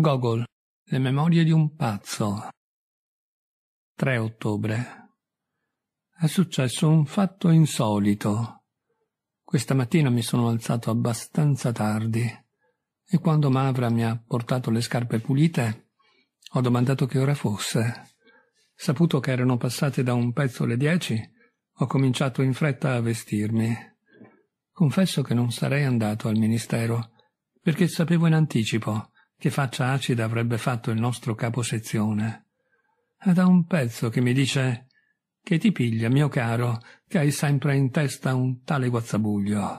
Gogol, le memorie di un pazzo. 3 ottobre. È successo un fatto insolito. Questa mattina mi sono alzato abbastanza tardi e quando Mavra mi ha portato le scarpe pulite ho domandato che ora fosse. Saputo che erano passate da un pezzo le dieci, ho cominciato in fretta a vestirmi. Confesso che non sarei andato al ministero perché sapevo in anticipo che faccia acida avrebbe fatto il nostro caposezione. È da un pezzo che mi dice che ti piglia, mio caro, che hai sempre in testa un tale guazzabuglio.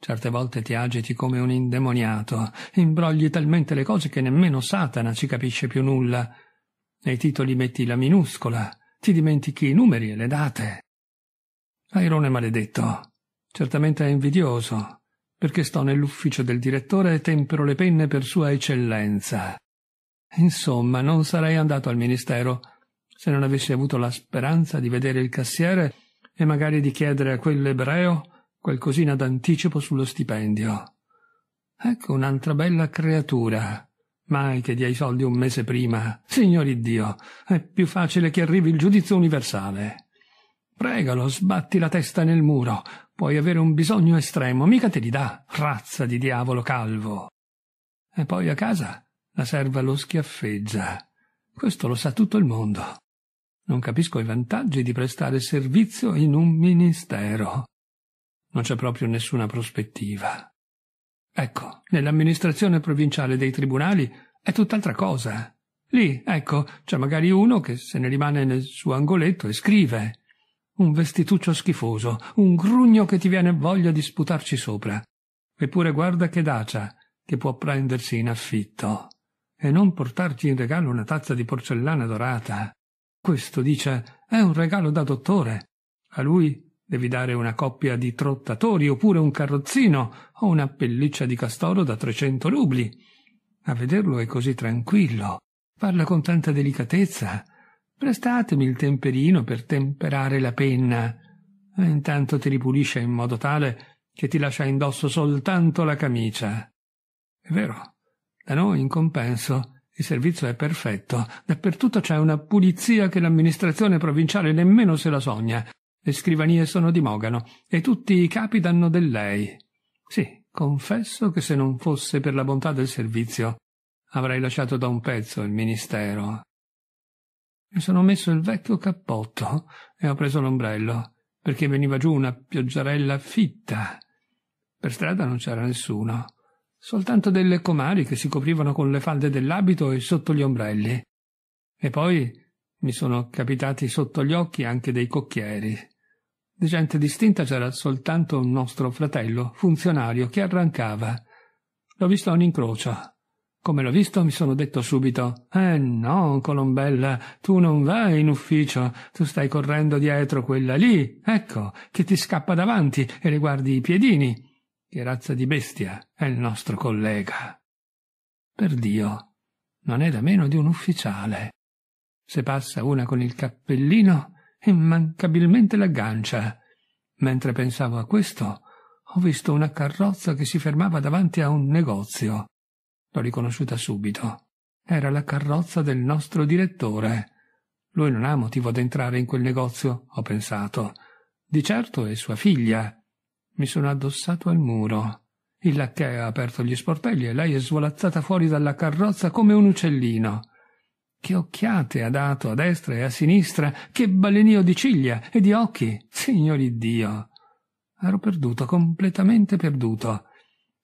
Certe volte ti agiti come un indemoniato, imbrogli talmente le cose che nemmeno Satana ci capisce più nulla. Nei titoli metti la minuscola, ti dimentichi i numeri e le date. Airone maledetto, certamente è invidioso, perché sto nell'ufficio del direttore e tempero le penne per sua eccellenza. Insomma, non sarei andato al ministero se non avessi avuto la speranza di vedere il cassiere e magari di chiedere a quell'ebreo qualcosina d'anticipo sullo stipendio. Ecco un'altra bella creatura. Mai che dia i soldi un mese prima. Signori Dio, è più facile che arrivi il giudizio universale. Pregalo, sbatti la testa nel muro, Puoi avere un bisogno estremo, mica te li dà, razza di diavolo calvo. E poi a casa la serva lo schiaffeggia. Questo lo sa tutto il mondo. Non capisco i vantaggi di prestare servizio in un ministero. Non c'è proprio nessuna prospettiva. Ecco, nell'amministrazione provinciale dei tribunali è tutt'altra cosa. Lì, ecco, c'è magari uno che se ne rimane nel suo angoletto e scrive un vestituccio schifoso, un grugno che ti viene voglia di sputarci sopra. Eppure guarda che dacia, che può prendersi in affitto, e non portarti in regalo una tazza di porcellana dorata. Questo, dice, è un regalo da dottore. A lui devi dare una coppia di trottatori, oppure un carrozzino, o una pelliccia di castoro da trecento rubli. A vederlo è così tranquillo, parla con tanta delicatezza, Prestatemi il temperino per temperare la penna. Eh, intanto ti ripulisce in modo tale che ti lascia indosso soltanto la camicia. È vero, da noi in compenso il servizio è perfetto, dappertutto c'è una pulizia che l'amministrazione provinciale nemmeno se la sogna. Le scrivanie sono di mogano e tutti i capi danno del lei. Sì, confesso che se non fosse per la bontà del servizio avrei lasciato da un pezzo il ministero. Mi sono messo il vecchio cappotto e ho preso l'ombrello, perché veniva giù una pioggiarella fitta. Per strada non c'era nessuno, soltanto delle comari che si coprivano con le falde dell'abito e sotto gli ombrelli. E poi mi sono capitati sotto gli occhi anche dei cocchieri. Di gente distinta c'era soltanto un nostro fratello, funzionario, che arrancava. L'ho visto a un incrocio. Come l'ho visto mi sono detto subito Eh no, Colombella, tu non vai in ufficio, tu stai correndo dietro quella lì, ecco, che ti scappa davanti e le guardi i piedini. Che razza di bestia è il nostro collega. Per Dio, non è da meno di un ufficiale. Se passa una con il cappellino, immancabilmente l'aggancia. Mentre pensavo a questo, ho visto una carrozza che si fermava davanti a un negozio. L'ho riconosciuta subito. Era la carrozza del nostro direttore. Lui non ha motivo ad entrare in quel negozio, ho pensato. Di certo è sua figlia. Mi sono addossato al muro. Il lacchè ha aperto gli sportelli e lei è svolazzata fuori dalla carrozza come un uccellino. Che occhiate ha dato a destra e a sinistra, che balenio di ciglia e di occhi, signori Dio! Ero perduto, completamente perduto.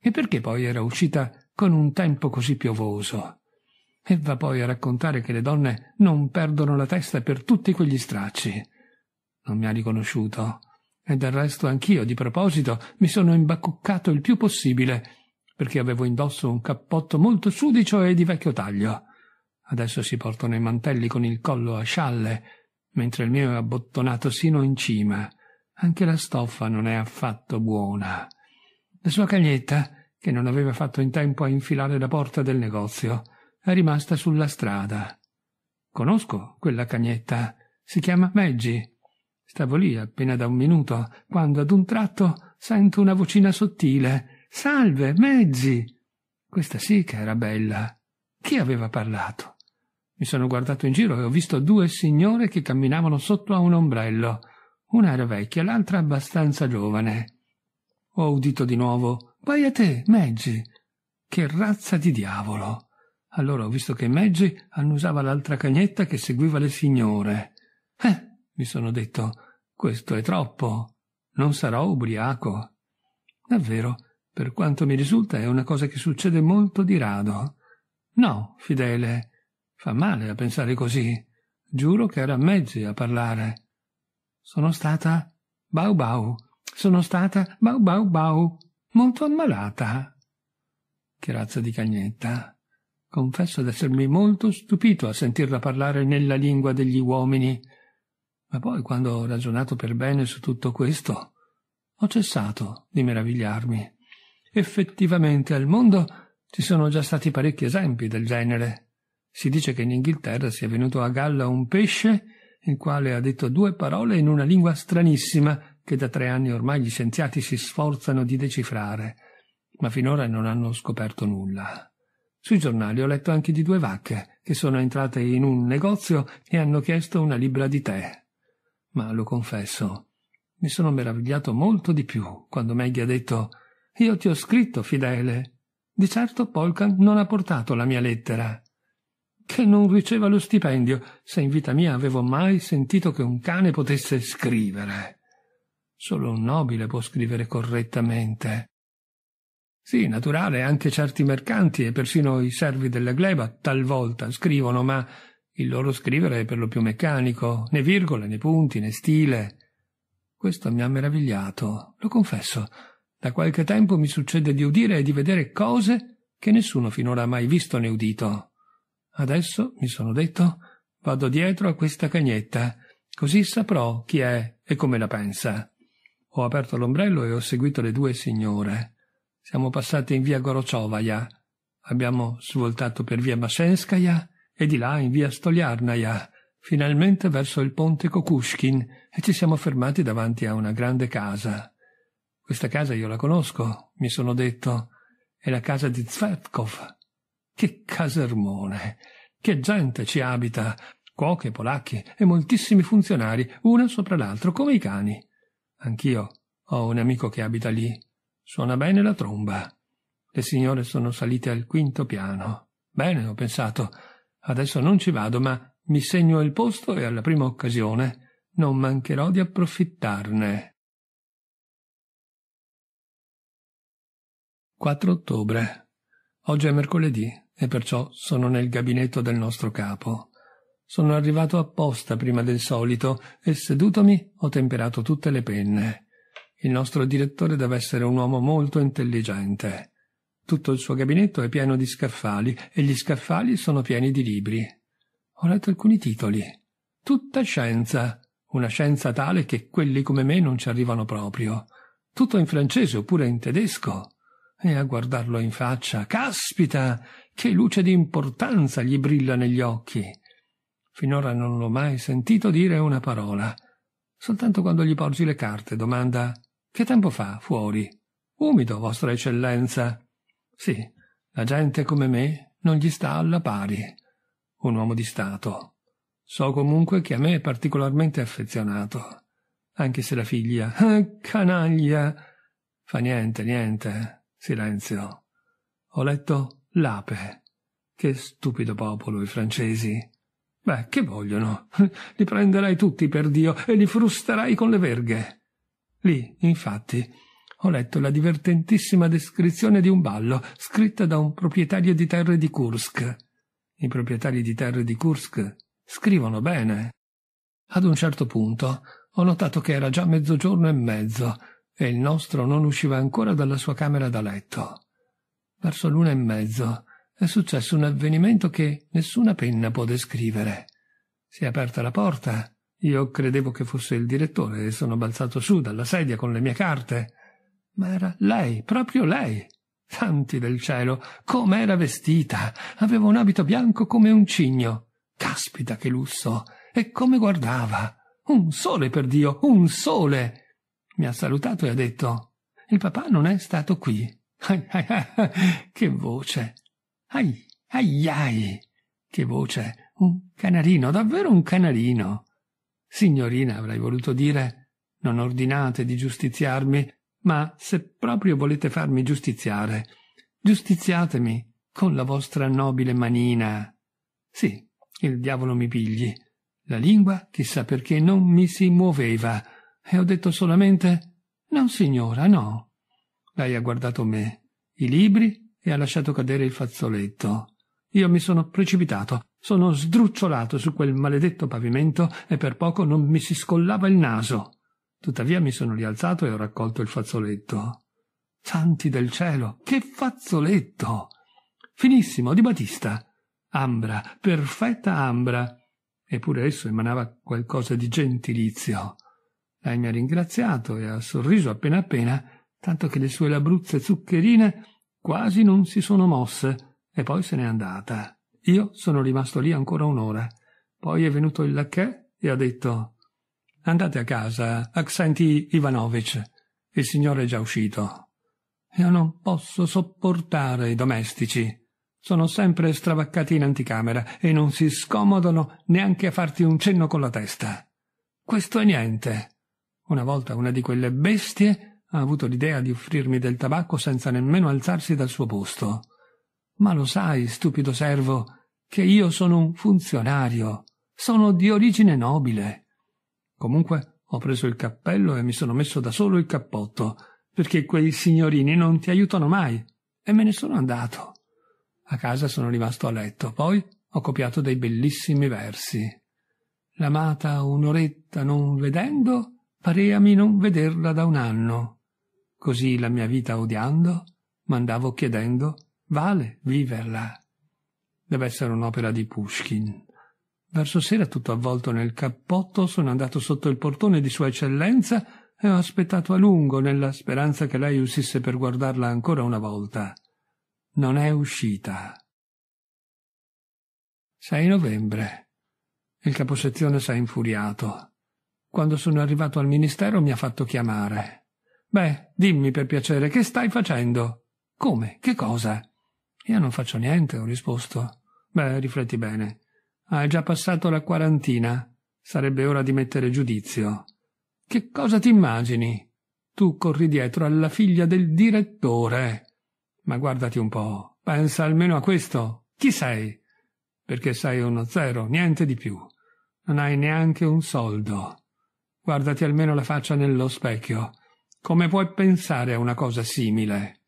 E perché poi era uscita con un tempo così piovoso. E va poi a raccontare che le donne non perdono la testa per tutti quegli stracci. Non mi ha riconosciuto. E del resto anch'io, di proposito, mi sono imbacuccato il più possibile, perché avevo indosso un cappotto molto sudicio e di vecchio taglio. Adesso si portano i mantelli con il collo a scialle, mentre il mio è abbottonato sino in cima. Anche la stoffa non è affatto buona. La sua cagnetta? che non aveva fatto in tempo a infilare la porta del negozio, è rimasta sulla strada. Conosco quella cagnetta, si chiama Meggi. Stavo lì appena da un minuto, quando ad un tratto sento una vocina sottile. Salve, Meggi. Questa sì che era bella. Chi aveva parlato? Mi sono guardato in giro e ho visto due signore che camminavano sotto a un ombrello. Una era vecchia, l'altra abbastanza giovane. Ho udito di nuovo Guai a te, Meggi! Che razza di diavolo! Allora ho visto che Meggi annusava l'altra cagnetta che seguiva le signore. Eh, mi sono detto, questo è troppo. Non sarò ubriaco. Davvero, per quanto mi risulta, è una cosa che succede molto di rado. No, Fidele, fa male a pensare così. Giuro che era Meggi a parlare. Sono stata bau bau. Sono stata bau bau bau. Molto ammalata. Che razza di cagnetta. Confesso d'essermi molto stupito a sentirla parlare nella lingua degli uomini. Ma poi, quando ho ragionato per bene su tutto questo, ho cessato di meravigliarmi. Effettivamente al mondo ci sono già stati parecchi esempi del genere. Si dice che in Inghilterra sia venuto a galla un pesce il quale ha detto due parole in una lingua stranissima che da tre anni ormai gli scienziati si sforzano di decifrare, ma finora non hanno scoperto nulla. Sui giornali ho letto anche di due vacche che sono entrate in un negozio e hanno chiesto una libra di tè. Ma lo confesso, mi sono meravigliato molto di più quando Maggie ha detto Io ti ho scritto, Fidele. Di certo Polkan non ha portato la mia lettera. Che non riceva lo stipendio, se in vita mia avevo mai sentito che un cane potesse scrivere. Solo un nobile può scrivere correttamente. Sì, naturale, anche certi mercanti e persino i servi della gleba talvolta scrivono, ma il loro scrivere è per lo più meccanico, né virgole, né punti, né stile. Questo mi ha meravigliato, lo confesso. Da qualche tempo mi succede di udire e di vedere cose che nessuno finora ha mai visto né udito. Adesso, mi sono detto, vado dietro a questa cagnetta, così saprò chi è e come la pensa. Ho aperto l'ombrello e ho seguito le due signore. Siamo passati in via Gorociovaia, abbiamo svoltato per via Masenskaya e di là in via Stoliarnaia, finalmente verso il ponte Kokushkin e ci siamo fermati davanti a una grande casa. Questa casa io la conosco, mi sono detto, è la casa di Zvetkov. Che casermone! Che gente ci abita! Cuoche, polacchi e moltissimi funzionari, una sopra l'altro, come i cani. Anch'io ho un amico che abita lì. Suona bene la tromba. Le signore sono salite al quinto piano. Bene, ho pensato. Adesso non ci vado, ma mi segno il posto e alla prima occasione non mancherò di approfittarne. 4 ottobre. Oggi è mercoledì e perciò sono nel gabinetto del nostro capo. Sono arrivato apposta prima del solito e sedutomi ho temperato tutte le penne. Il nostro direttore deve essere un uomo molto intelligente. Tutto il suo gabinetto è pieno di scaffali e gli scaffali sono pieni di libri. Ho letto alcuni titoli. Tutta scienza, una scienza tale che quelli come me non ci arrivano proprio. Tutto in francese oppure in tedesco. E a guardarlo in faccia, caspita, che luce di importanza gli brilla negli occhi. Finora non l'ho mai sentito dire una parola. Soltanto quando gli porgi le carte domanda Che tempo fa fuori? Umido, Vostra Eccellenza. Sì, la gente come me non gli sta alla pari. Un uomo di Stato. So comunque che a me è particolarmente affezionato. Anche se la figlia. Ah, canaglia! Fa niente, niente. Silenzio. Ho letto l'ape. Che stupido popolo i francesi. Beh, che vogliono? Li prenderai tutti per Dio e li frusterai con le verghe. Lì, infatti, ho letto la divertentissima descrizione di un ballo scritta da un proprietario di terre di Kursk. I proprietari di terre di Kursk scrivono bene. Ad un certo punto ho notato che era già mezzogiorno e mezzo e il nostro non usciva ancora dalla sua camera da letto. Verso l'una e mezzo è successo un avvenimento che nessuna penna può descrivere. Si è aperta la porta. Io credevo che fosse il direttore e sono balzato su dalla sedia con le mie carte. Ma era lei, proprio lei. Santi del cielo, com'era vestita! Aveva un abito bianco come un cigno. Caspita che lusso! E come guardava! Un sole, per Dio, un sole! Mi ha salutato e ha detto: Il papà non è stato qui. che voce! Ai, ai, ai! Che voce! Un canarino, davvero un canarino! Signorina, avrei voluto dire, non ordinate di giustiziarmi, ma se proprio volete farmi giustiziare, giustiziatemi con la vostra nobile manina. Sì, il diavolo mi pigli. La lingua, chissà perché, non mi si muoveva, e ho detto solamente No, signora, no. Lei ha guardato me, i libri e ha lasciato cadere il fazzoletto. Io mi sono precipitato, sono sdrucciolato su quel maledetto pavimento e per poco non mi si scollava il naso. Tuttavia mi sono rialzato e ho raccolto il fazzoletto. Santi del cielo, che fazzoletto! Finissimo, di Batista. Ambra, perfetta ambra. Eppure esso emanava qualcosa di gentilizio. Lei mi ha ringraziato e ha sorriso appena appena, tanto che le sue labruzze zuccherine Quasi non si sono mosse, e poi se n'è andata. Io sono rimasto lì ancora un'ora. Poi è venuto il lacchè e ha detto Andate a casa, Aksenti Ivanovich. Il signore è già uscito. Io non posso sopportare i domestici. Sono sempre stravaccati in anticamera e non si scomodano neanche a farti un cenno con la testa. Questo è niente. Una volta una di quelle bestie ha avuto l'idea di offrirmi del tabacco senza nemmeno alzarsi dal suo posto. Ma lo sai, stupido servo, che io sono un funzionario, sono di origine nobile. Comunque ho preso il cappello e mi sono messo da solo il cappotto, perché quei signorini non ti aiutano mai, e me ne sono andato. A casa sono rimasto a letto, poi ho copiato dei bellissimi versi. L'amata un'oretta non vedendo, pareami non vederla da un anno. Così la mia vita odiando, m'andavo chiedendo, vale viverla? Deve essere un'opera di Pushkin. Verso sera, tutto avvolto nel cappotto, sono andato sotto il portone di Sua Eccellenza e ho aspettato a lungo, nella speranza che lei uscisse per guardarla ancora una volta. Non è uscita. 6 novembre. Il caposezione s'è infuriato. Quando sono arrivato al ministero mi ha fatto chiamare. Beh, dimmi per piacere, che stai facendo? Come? Che cosa? Io non faccio niente, ho risposto. Beh, rifletti bene. Hai già passato la quarantina. Sarebbe ora di mettere giudizio. Che cosa ti immagini? Tu corri dietro alla figlia del direttore. Ma guardati un po', pensa almeno a questo. Chi sei? Perché sei uno zero, niente di più. Non hai neanche un soldo. Guardati almeno la faccia nello specchio. Come puoi pensare a una cosa simile?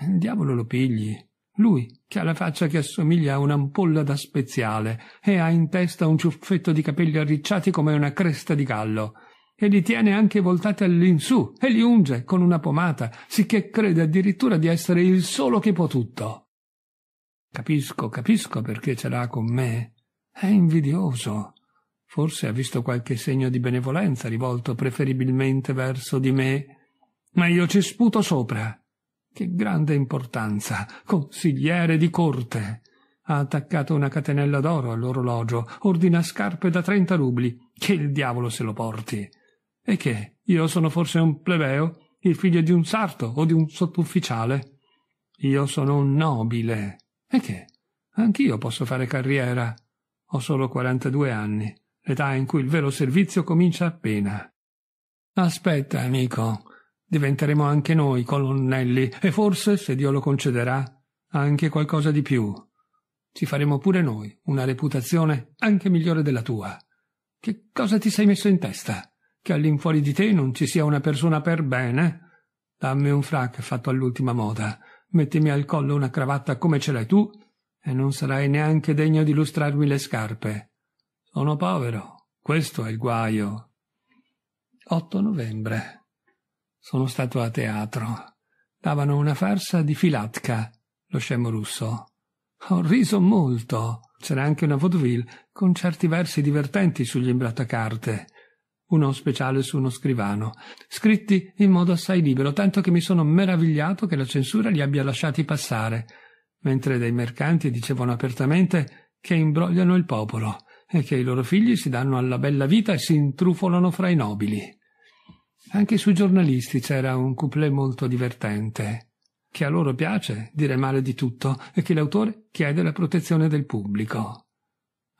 Il Diavolo lo pigli. Lui, che ha la faccia che assomiglia a un'ampolla da speziale e ha in testa un ciuffetto di capelli arricciati come una cresta di gallo e li tiene anche voltati all'insù e li unge con una pomata, sicché crede addirittura di essere il solo che può tutto. Capisco, capisco perché ce l'ha con me. È invidioso. Forse ha visto qualche segno di benevolenza rivolto preferibilmente verso di me ma io ci sputo sopra. Che grande importanza, consigliere di corte. Ha attaccato una catenella d'oro all'orologio, ordina scarpe da trenta rubli, che il diavolo se lo porti. E che, io sono forse un plebeo, il figlio di un sarto o di un sottufficiale? Io sono un nobile. E che? Anch'io posso fare carriera. Ho solo quarantadue anni, l'età in cui il vero servizio comincia appena. Aspetta, amico, diventeremo anche noi colonnelli e forse, se Dio lo concederà, anche qualcosa di più. Ci faremo pure noi una reputazione anche migliore della tua. Che cosa ti sei messo in testa? Che all'infuori di te non ci sia una persona per bene? Dammi un frac fatto all'ultima moda, mettimi al collo una cravatta come ce l'hai tu e non sarai neanche degno di lustrarmi le scarpe. Sono povero, questo è il guaio. 8 novembre sono stato a teatro. Davano una farsa di Filatka, lo scemo russo. Ho riso molto. C'era anche una vaudeville con certi versi divertenti sugli imbrattacarte. Uno speciale su uno scrivano, scritti in modo assai libero, tanto che mi sono meravigliato che la censura li abbia lasciati passare, mentre dei mercanti dicevano apertamente che imbrogliano il popolo e che i loro figli si danno alla bella vita e si intrufolano fra i nobili. Anche sui giornalisti c'era un couplet molto divertente. Che a loro piace dire male di tutto e che l'autore chiede la protezione del pubblico.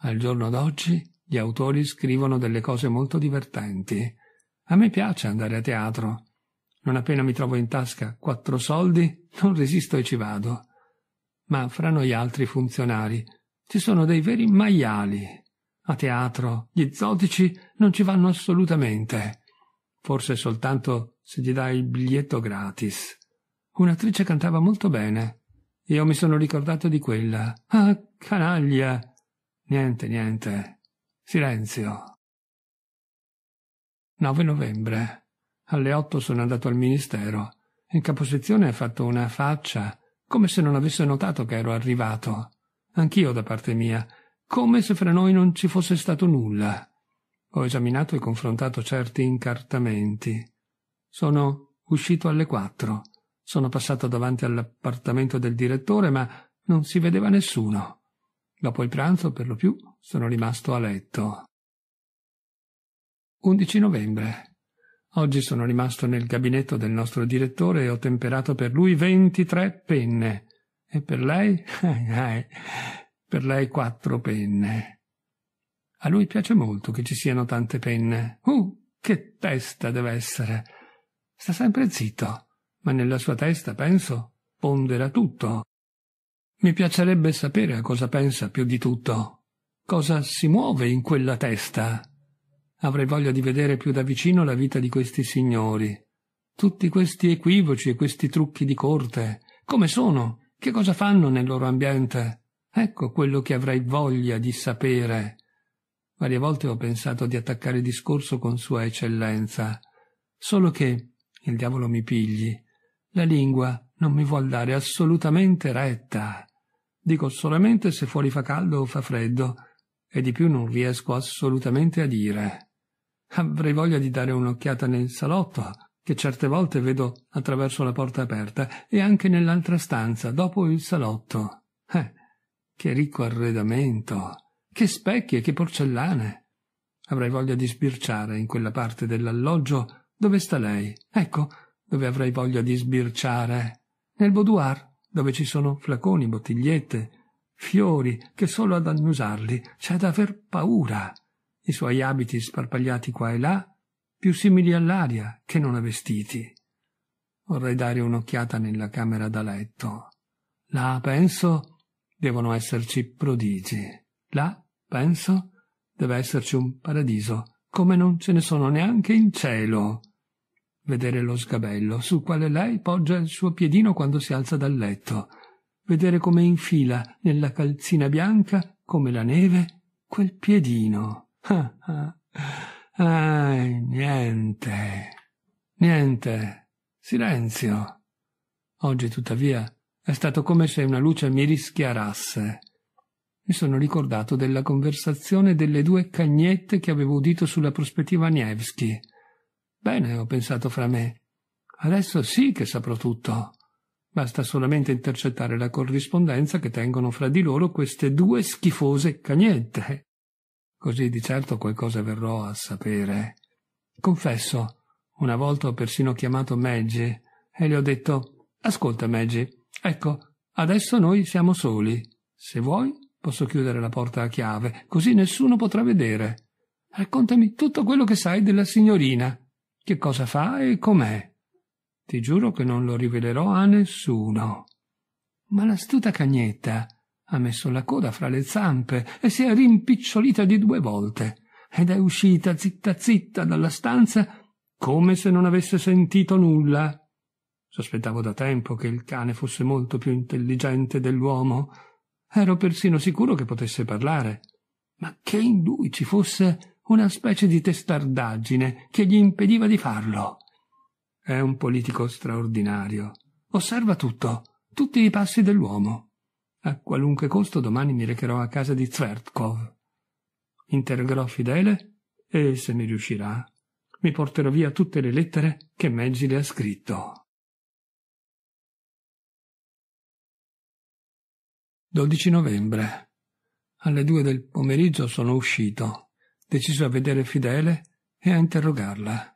Al giorno d'oggi gli autori scrivono delle cose molto divertenti. A me piace andare a teatro. Non appena mi trovo in tasca quattro soldi, non resisto e ci vado. Ma fra noi altri funzionari ci sono dei veri maiali. A teatro gli zotici non ci vanno assolutamente forse soltanto se gli dai il biglietto gratis. Un'attrice cantava molto bene. Io mi sono ricordato di quella. Ah, canaglia! Niente, niente. Silenzio. 9 novembre. Alle otto sono andato al ministero. In caposezione ha fatto una faccia, come se non avesse notato che ero arrivato. Anch'io da parte mia, come se fra noi non ci fosse stato nulla. Ho esaminato e confrontato certi incartamenti. Sono uscito alle quattro. Sono passato davanti all'appartamento del direttore, ma non si vedeva nessuno. Dopo il pranzo, per lo più, sono rimasto a letto. 11 novembre. Oggi sono rimasto nel gabinetto del nostro direttore e ho temperato per lui 23 penne. E per lei? per lei quattro penne. A lui piace molto che ci siano tante penne. Uh, che testa deve essere! Sta sempre zitto, ma nella sua testa, penso, pondera tutto. Mi piacerebbe sapere a cosa pensa più di tutto. Cosa si muove in quella testa? Avrei voglia di vedere più da vicino la vita di questi signori. Tutti questi equivoci e questi trucchi di corte. Come sono? Che cosa fanno nel loro ambiente? Ecco quello che avrei voglia di sapere. Varie volte ho pensato di attaccare discorso con Sua Eccellenza, solo che il diavolo mi pigli. La lingua non mi vuol dare assolutamente retta. Dico solamente se fuori fa caldo o fa freddo, e di più non riesco assolutamente a dire. Avrei voglia di dare un'occhiata nel salotto, che certe volte vedo attraverso la porta aperta, e anche nell'altra stanza, dopo il salotto. Eh, che ricco arredamento! Che specchi e che porcellane! Avrei voglia di sbirciare in quella parte dell'alloggio dove sta lei. Ecco, dove avrei voglia di sbirciare. Nel boudoir, dove ci sono flaconi, bottigliette, fiori, che solo ad annusarli c'è da aver paura. I suoi abiti sparpagliati qua e là, più simili all'aria che non a vestiti. Vorrei dare un'occhiata nella camera da letto. Là, penso, devono esserci prodigi. Là, penso, deve esserci un paradiso, come non ce ne sono neanche in cielo. Vedere lo sgabello sul quale lei poggia il suo piedino quando si alza dal letto, vedere come infila nella calzina bianca, come la neve, quel piedino. Ah, ah niente. Niente. Silenzio. Oggi, tuttavia, è stato come se una luce mi rischiarasse. Mi sono ricordato della conversazione delle due cagnette che avevo udito sulla prospettiva Nievski. Bene, ho pensato fra me. Adesso sì che saprò tutto. Basta solamente intercettare la corrispondenza che tengono fra di loro queste due schifose cagnette. Così di certo qualcosa verrò a sapere. Confesso, una volta ho persino chiamato Maggie e le ho detto Ascolta, Maggie, ecco, adesso noi siamo soli. Se vuoi, Posso chiudere la porta a chiave, così nessuno potrà vedere. Raccontami tutto quello che sai della signorina. Che cosa fa e com'è. Ti giuro che non lo rivelerò a nessuno. Ma l'astuta cagnetta ha messo la coda fra le zampe e si è rimpicciolita di due volte ed è uscita zitta zitta dalla stanza come se non avesse sentito nulla. Sospettavo da tempo che il cane fosse molto più intelligente dell'uomo Ero persino sicuro che potesse parlare, ma che in lui ci fosse una specie di testardaggine che gli impediva di farlo. È un politico straordinario. Osserva tutto, tutti i passi dell'uomo. A qualunque costo domani mi recherò a casa di Tvertkov. Interrogerò Fidele e, se mi riuscirà, mi porterò via tutte le lettere che Meggi le ha scritto. 12 novembre. Alle due del pomeriggio sono uscito, deciso a vedere Fidele e a interrogarla.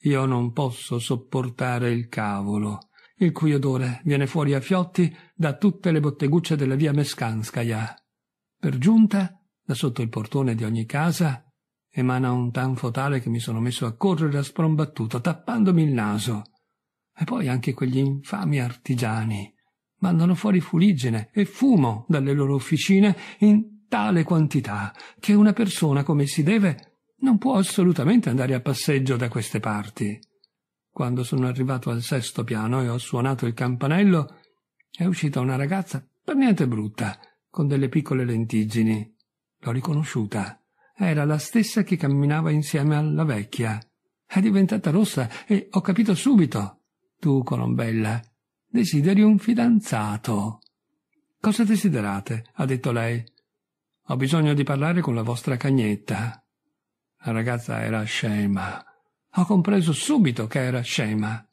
Io non posso sopportare il cavolo, il cui odore viene fuori a fiotti da tutte le bottegucce della via Mescanskaya. Per giunta, da sotto il portone di ogni casa, emana un tanfo tale che mi sono messo a correre a sprombattuto, tappandomi il naso. E poi anche quegli infami artigiani, mandano fuori fuligine e fumo dalle loro officine in tale quantità che una persona come si deve non può assolutamente andare a passeggio da queste parti. Quando sono arrivato al sesto piano e ho suonato il campanello, è uscita una ragazza per niente brutta, con delle piccole lentiggini. L'ho riconosciuta. Era la stessa che camminava insieme alla vecchia. È diventata rossa e ho capito subito. Tu, Colombella, Desideri un fidanzato. Cosa desiderate? ha detto lei. Ho bisogno di parlare con la vostra cagnetta. La ragazza era scema. Ho compreso subito che era scema.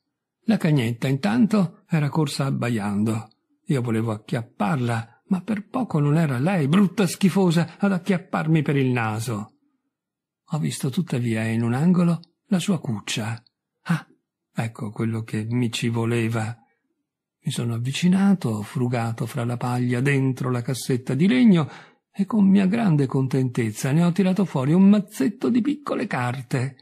La cagnetta intanto era corsa abbaiando. Io volevo acchiapparla, ma per poco non era lei, brutta schifosa, ad acchiapparmi per il naso. Ho visto tuttavia in un angolo la sua cuccia. Ah, ecco quello che mi ci voleva. Mi sono avvicinato, frugato fra la paglia dentro la cassetta di legno e con mia grande contentezza ne ho tirato fuori un mazzetto di piccole carte.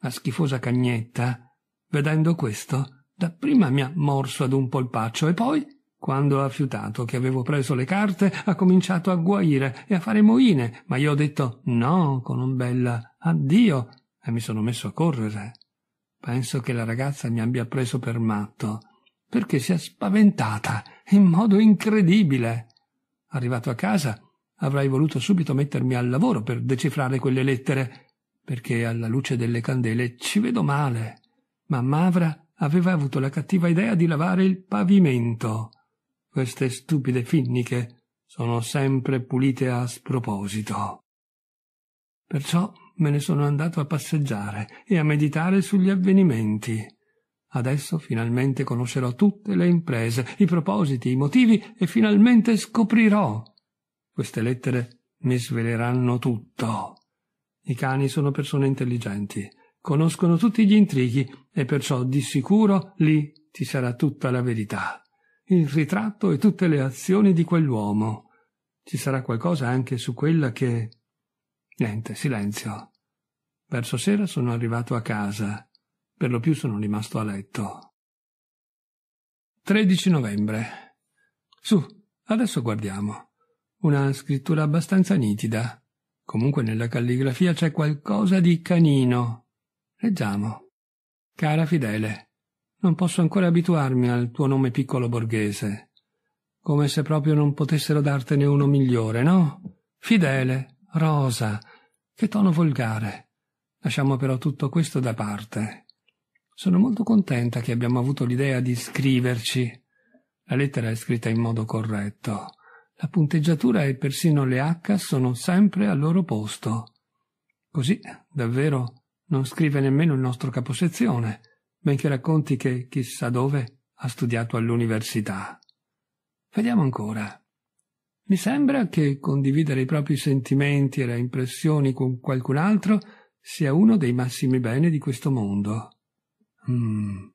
La schifosa cagnetta, vedendo questo, dapprima mi ha morso ad un polpaccio e poi, quando ha fiutato che avevo preso le carte, ha cominciato a guaire e a fare moine, ma io ho detto no con un bel addio e mi sono messo a correre. Penso che la ragazza mi abbia preso per matto perché si è spaventata in modo incredibile. Arrivato a casa, avrei voluto subito mettermi al lavoro per decifrare quelle lettere, perché alla luce delle candele ci vedo male. Ma Mavra aveva avuto la cattiva idea di lavare il pavimento. Queste stupide finniche sono sempre pulite a sproposito. Perciò me ne sono andato a passeggiare e a meditare sugli avvenimenti. Adesso finalmente conoscerò tutte le imprese, i propositi, i motivi e finalmente scoprirò. Queste lettere mi sveleranno tutto. I cani sono persone intelligenti, conoscono tutti gli intrighi e perciò di sicuro lì ci sarà tutta la verità, il ritratto e tutte le azioni di quell'uomo. Ci sarà qualcosa anche su quella che... Niente, silenzio. Verso sera sono arrivato a casa per lo più sono rimasto a letto. 13 novembre. Su, adesso guardiamo. Una scrittura abbastanza nitida. Comunque nella calligrafia c'è qualcosa di canino. Leggiamo. Cara Fidele, non posso ancora abituarmi al tuo nome piccolo borghese. Come se proprio non potessero dartene uno migliore, no? Fidele, Rosa, che tono volgare. Lasciamo però tutto questo da parte. Sono molto contenta che abbiamo avuto l'idea di scriverci. La lettera è scritta in modo corretto. La punteggiatura e persino le H sono sempre al loro posto. Così, davvero, non scrive nemmeno il nostro caposezione, benché racconti che chissà dove ha studiato all'università. Vediamo ancora. Mi sembra che condividere i propri sentimenti e le impressioni con qualcun altro sia uno dei massimi beni di questo mondo. Mm.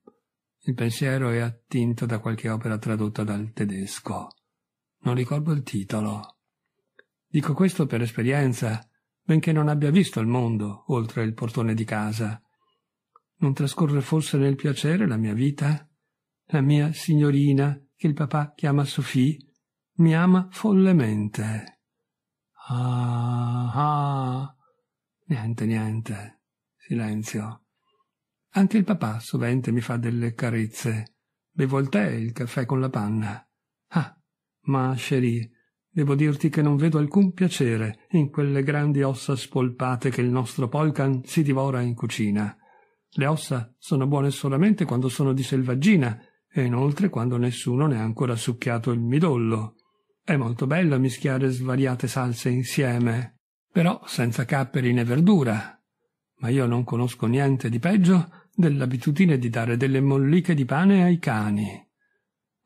Il pensiero è attinto da qualche opera tradotta dal tedesco. Non ricordo il titolo. Dico questo per esperienza, benché non abbia visto il mondo oltre il portone di casa. Non trascorre forse nel piacere la mia vita? La mia signorina, che il papà chiama Sofì, mi ama follemente. Ah, ah. Niente, niente. Silenzio. Anche il papà sovente mi fa delle carezze. Bevo il tè e il caffè con la panna. Ah, ma Cherie, devo dirti che non vedo alcun piacere in quelle grandi ossa spolpate che il nostro Polkan si divora in cucina. Le ossa sono buone solamente quando sono di selvaggina e inoltre quando nessuno ne ha ancora succhiato il midollo. È molto bello mischiare svariate salse insieme, però senza capperi né verdura. Ma io non conosco niente di peggio dell'abitudine di dare delle molliche di pane ai cani.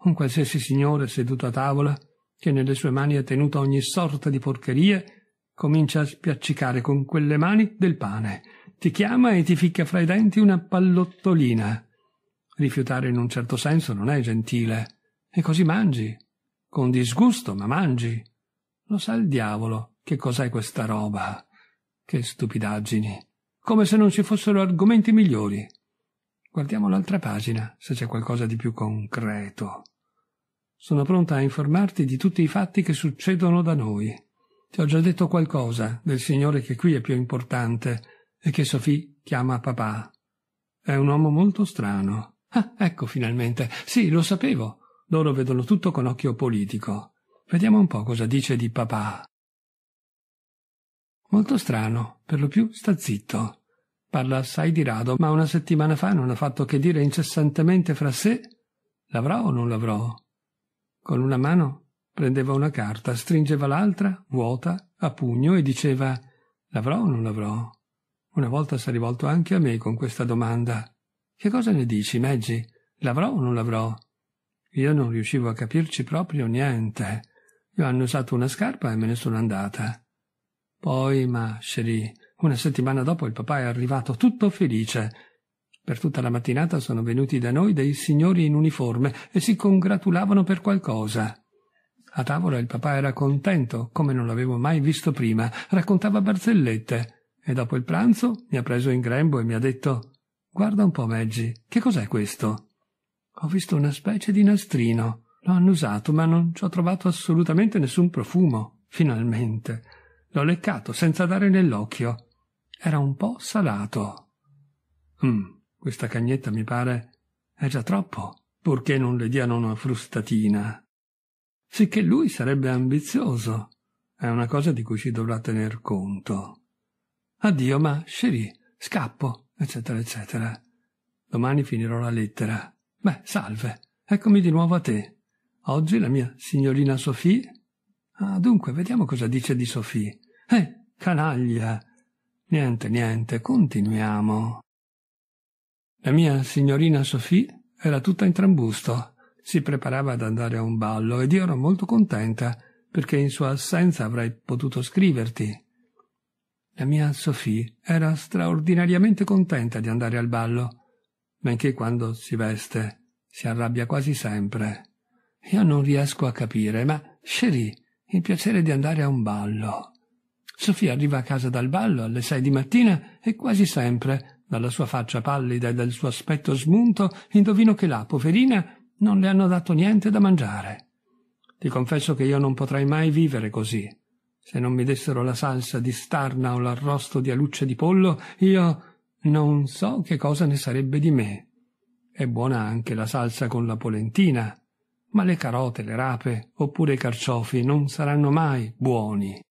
Un qualsiasi signore seduto a tavola, che nelle sue mani ha tenuto ogni sorta di porcherie, comincia a spiaccicare con quelle mani del pane, ti chiama e ti ficca fra i denti una pallottolina. Rifiutare in un certo senso non è gentile. E così mangi. Con disgusto, ma mangi. Lo sa il diavolo che cos'è questa roba. Che stupidaggini. Come se non ci fossero argomenti migliori. Guardiamo l'altra pagina, se c'è qualcosa di più concreto. Sono pronta a informarti di tutti i fatti che succedono da noi. Ti ho già detto qualcosa del signore che qui è più importante e che Sofì chiama papà. È un uomo molto strano. Ah, ecco finalmente. Sì, lo sapevo. Loro vedono tutto con occhio politico. Vediamo un po' cosa dice di papà. Molto strano, per lo più sta zitto. Parla assai di rado, ma una settimana fa non ha fatto che dire incessantemente fra sé l'avrò o non l'avrò. Con una mano prendeva una carta, stringeva l'altra, vuota, a pugno, e diceva l'avrò o non l'avrò. Una volta s'è rivolto anche a me con questa domanda. Che cosa ne dici, Maggie? L'avrò o non l'avrò? Io non riuscivo a capirci proprio niente. Io hanno usato una scarpa e me ne sono andata. Poi, ma, Cherie, una settimana dopo il papà è arrivato tutto felice. Per tutta la mattinata sono venuti da noi dei signori in uniforme e si congratulavano per qualcosa. A tavola il papà era contento, come non l'avevo mai visto prima, raccontava barzellette e dopo il pranzo mi ha preso in grembo e mi ha detto Guarda un po', Meggi, che cos'è questo? Ho visto una specie di nastrino. L'ho annusato, ma non ci ho trovato assolutamente nessun profumo. Finalmente. L'ho leccato senza dare nell'occhio era un po' salato. Mm, questa cagnetta mi pare è già troppo, purché non le diano una frustatina. Sicché lui sarebbe ambizioso. È una cosa di cui si dovrà tener conto. Addio, ma, Cherie, scappo, eccetera, eccetera. Domani finirò la lettera. Beh, salve, eccomi di nuovo a te. Oggi la mia signorina Sophie. Ah, dunque, vediamo cosa dice di Sophie. Eh, canaglia, Niente, niente, continuiamo. La mia signorina Sophie era tutta in trambusto, si preparava ad andare a un ballo ed io ero molto contenta perché in sua assenza avrei potuto scriverti. La mia Sophie era straordinariamente contenta di andare al ballo, benché quando si veste si arrabbia quasi sempre. Io non riesco a capire, ma Cherie, il piacere di andare a un ballo. Sofia arriva a casa dal ballo alle sei di mattina e quasi sempre, dalla sua faccia pallida e dal suo aspetto smunto, indovino che là, poverina, non le hanno dato niente da mangiare. Ti confesso che io non potrei mai vivere così. Se non mi dessero la salsa di starna o l'arrosto di alucce di pollo, io non so che cosa ne sarebbe di me. È buona anche la salsa con la polentina, ma le carote, le rape, oppure i carciofi non saranno mai buoni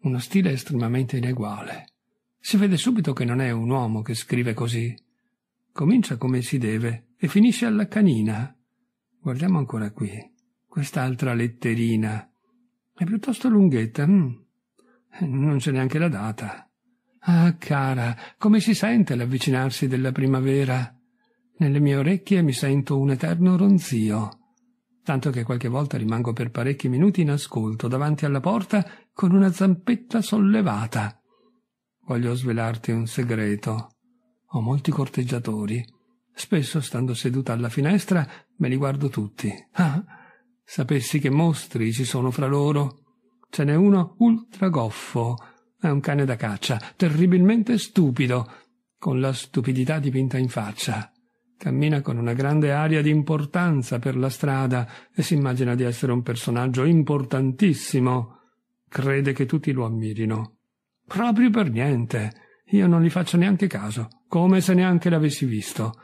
uno stile estremamente ineguale. Si vede subito che non è un uomo che scrive così. Comincia come si deve e finisce alla canina. Guardiamo ancora qui. Quest'altra letterina. È piuttosto lunghetta. Mm. Non c'è neanche la data. Ah, cara, come si sente l'avvicinarsi della primavera? Nelle mie orecchie mi sento un eterno ronzio tanto che qualche volta rimango per parecchi minuti in ascolto davanti alla porta con una zampetta sollevata. Voglio svelarti un segreto. Ho molti corteggiatori. Spesso, stando seduta alla finestra, me li guardo tutti. Ah, sapessi che mostri ci sono fra loro. Ce n'è uno ultra goffo. È un cane da caccia, terribilmente stupido, con la stupidità dipinta in faccia. Cammina con una grande aria di importanza per la strada e si immagina di essere un personaggio importantissimo. Crede che tutti lo ammirino. Proprio per niente. Io non gli faccio neanche caso, come se neanche l'avessi visto.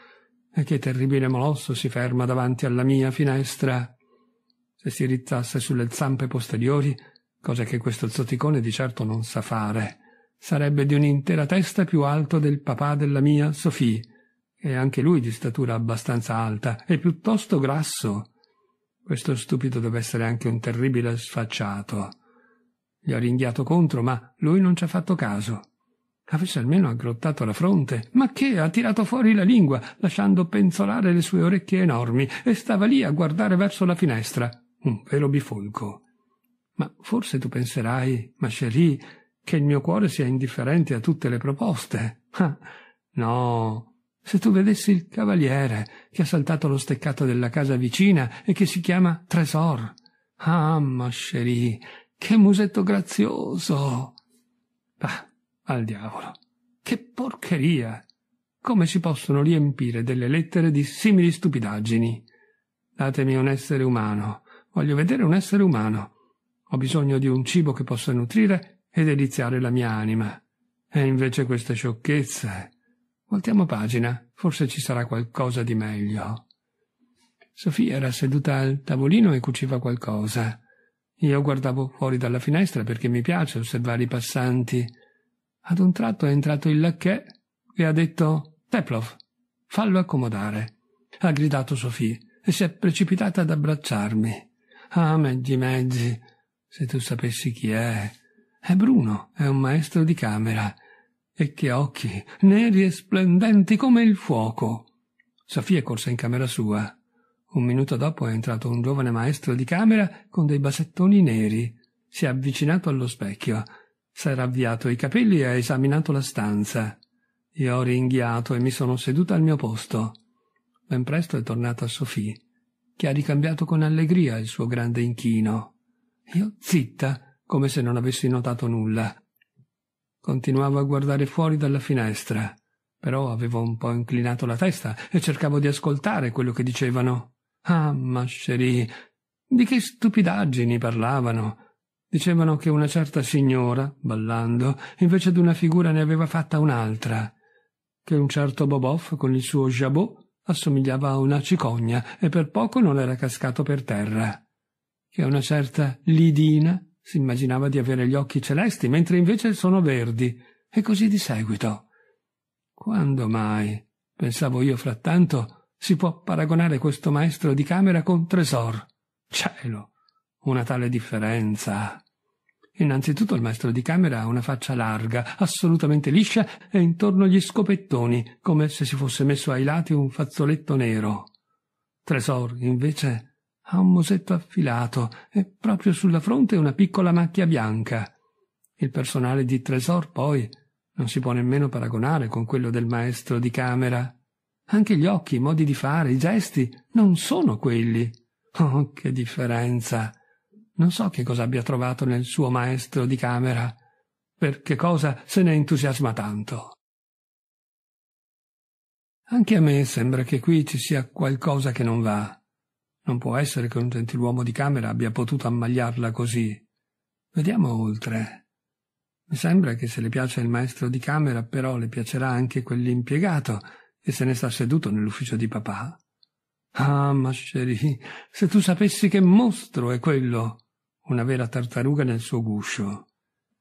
E che terribile molosso si ferma davanti alla mia finestra. Se si rizzasse sulle zampe posteriori, cosa che questo zoticone di certo non sa fare, sarebbe di un'intera testa più alto del papà della mia Sofì è anche lui di statura abbastanza alta, e piuttosto grasso. Questo stupido deve essere anche un terribile sfacciato. Gli ho ringhiato contro, ma lui non ci ha fatto caso. Avesse almeno aggrottato la fronte, ma che ha tirato fuori la lingua, lasciando penzolare le sue orecchie enormi, e stava lì a guardare verso la finestra. Un vero bifolco. Ma forse tu penserai, ma chérie, che il mio cuore sia indifferente a tutte le proposte. Ah, no, se tu vedessi il cavaliere che ha saltato lo steccato della casa vicina e che si chiama Tresor. Ah, ma che musetto grazioso! Ah, al diavolo. Che porcheria! Come si possono riempire delle lettere di simili stupidaggini? Datemi un essere umano. Voglio vedere un essere umano. Ho bisogno di un cibo che possa nutrire e deliziare la mia anima. E invece queste sciocchezze. Voltiamo pagina, forse ci sarà qualcosa di meglio. Sofia era seduta al tavolino e cuciva qualcosa. Io guardavo fuori dalla finestra perché mi piace osservare i passanti. Ad un tratto è entrato il lacchè e ha detto Teplov, fallo accomodare. Ha gridato Sofì e si è precipitata ad abbracciarmi. Ah, mezzi mezzi, se tu sapessi chi è. È Bruno, è un maestro di camera e che occhi neri e splendenti come il fuoco. Sofia è corsa in camera sua. Un minuto dopo è entrato un giovane maestro di camera con dei bassettoni neri. Si è avvicinato allo specchio, s'era avviato i capelli e ha esaminato la stanza. Io ho ringhiato e mi sono seduta al mio posto. Ben presto è tornata Sofì, che ha ricambiato con allegria il suo grande inchino. Io zitta, come se non avessi notato nulla, Continuavo a guardare fuori dalla finestra, però avevo un po' inclinato la testa e cercavo di ascoltare quello che dicevano. Ah, mascerie! Di che stupidaggini parlavano! Dicevano che una certa signora, ballando, invece d'una figura ne aveva fatta un'altra, che un certo Boboff con il suo jabot assomigliava a una cicogna e per poco non era cascato per terra, che una certa Lidina si immaginava di avere gli occhi celesti, mentre invece sono verdi, e così di seguito. Quando mai, pensavo io frattanto, si può paragonare questo maestro di camera con Tresor? Cielo, una tale differenza. Innanzitutto il maestro di camera ha una faccia larga, assolutamente liscia e intorno gli scopettoni, come se si fosse messo ai lati un fazzoletto nero. Tresor, invece, ha un musetto affilato e proprio sulla fronte una piccola macchia bianca. Il personale di Tresor, poi, non si può nemmeno paragonare con quello del maestro di camera. Anche gli occhi, i modi di fare, i gesti non sono quelli. Oh, che differenza! Non so che cosa abbia trovato nel suo maestro di camera. Per che cosa se ne entusiasma tanto? Anche a me sembra che qui ci sia qualcosa che non va. Non può essere che un gentiluomo di camera abbia potuto ammagliarla così. Vediamo oltre. Mi sembra che se le piace il maestro di camera, però le piacerà anche quell'impiegato che se ne sta seduto nell'ufficio di papà. Ah, ma Cherie, se tu sapessi che mostro è quello! Una vera tartaruga nel suo guscio.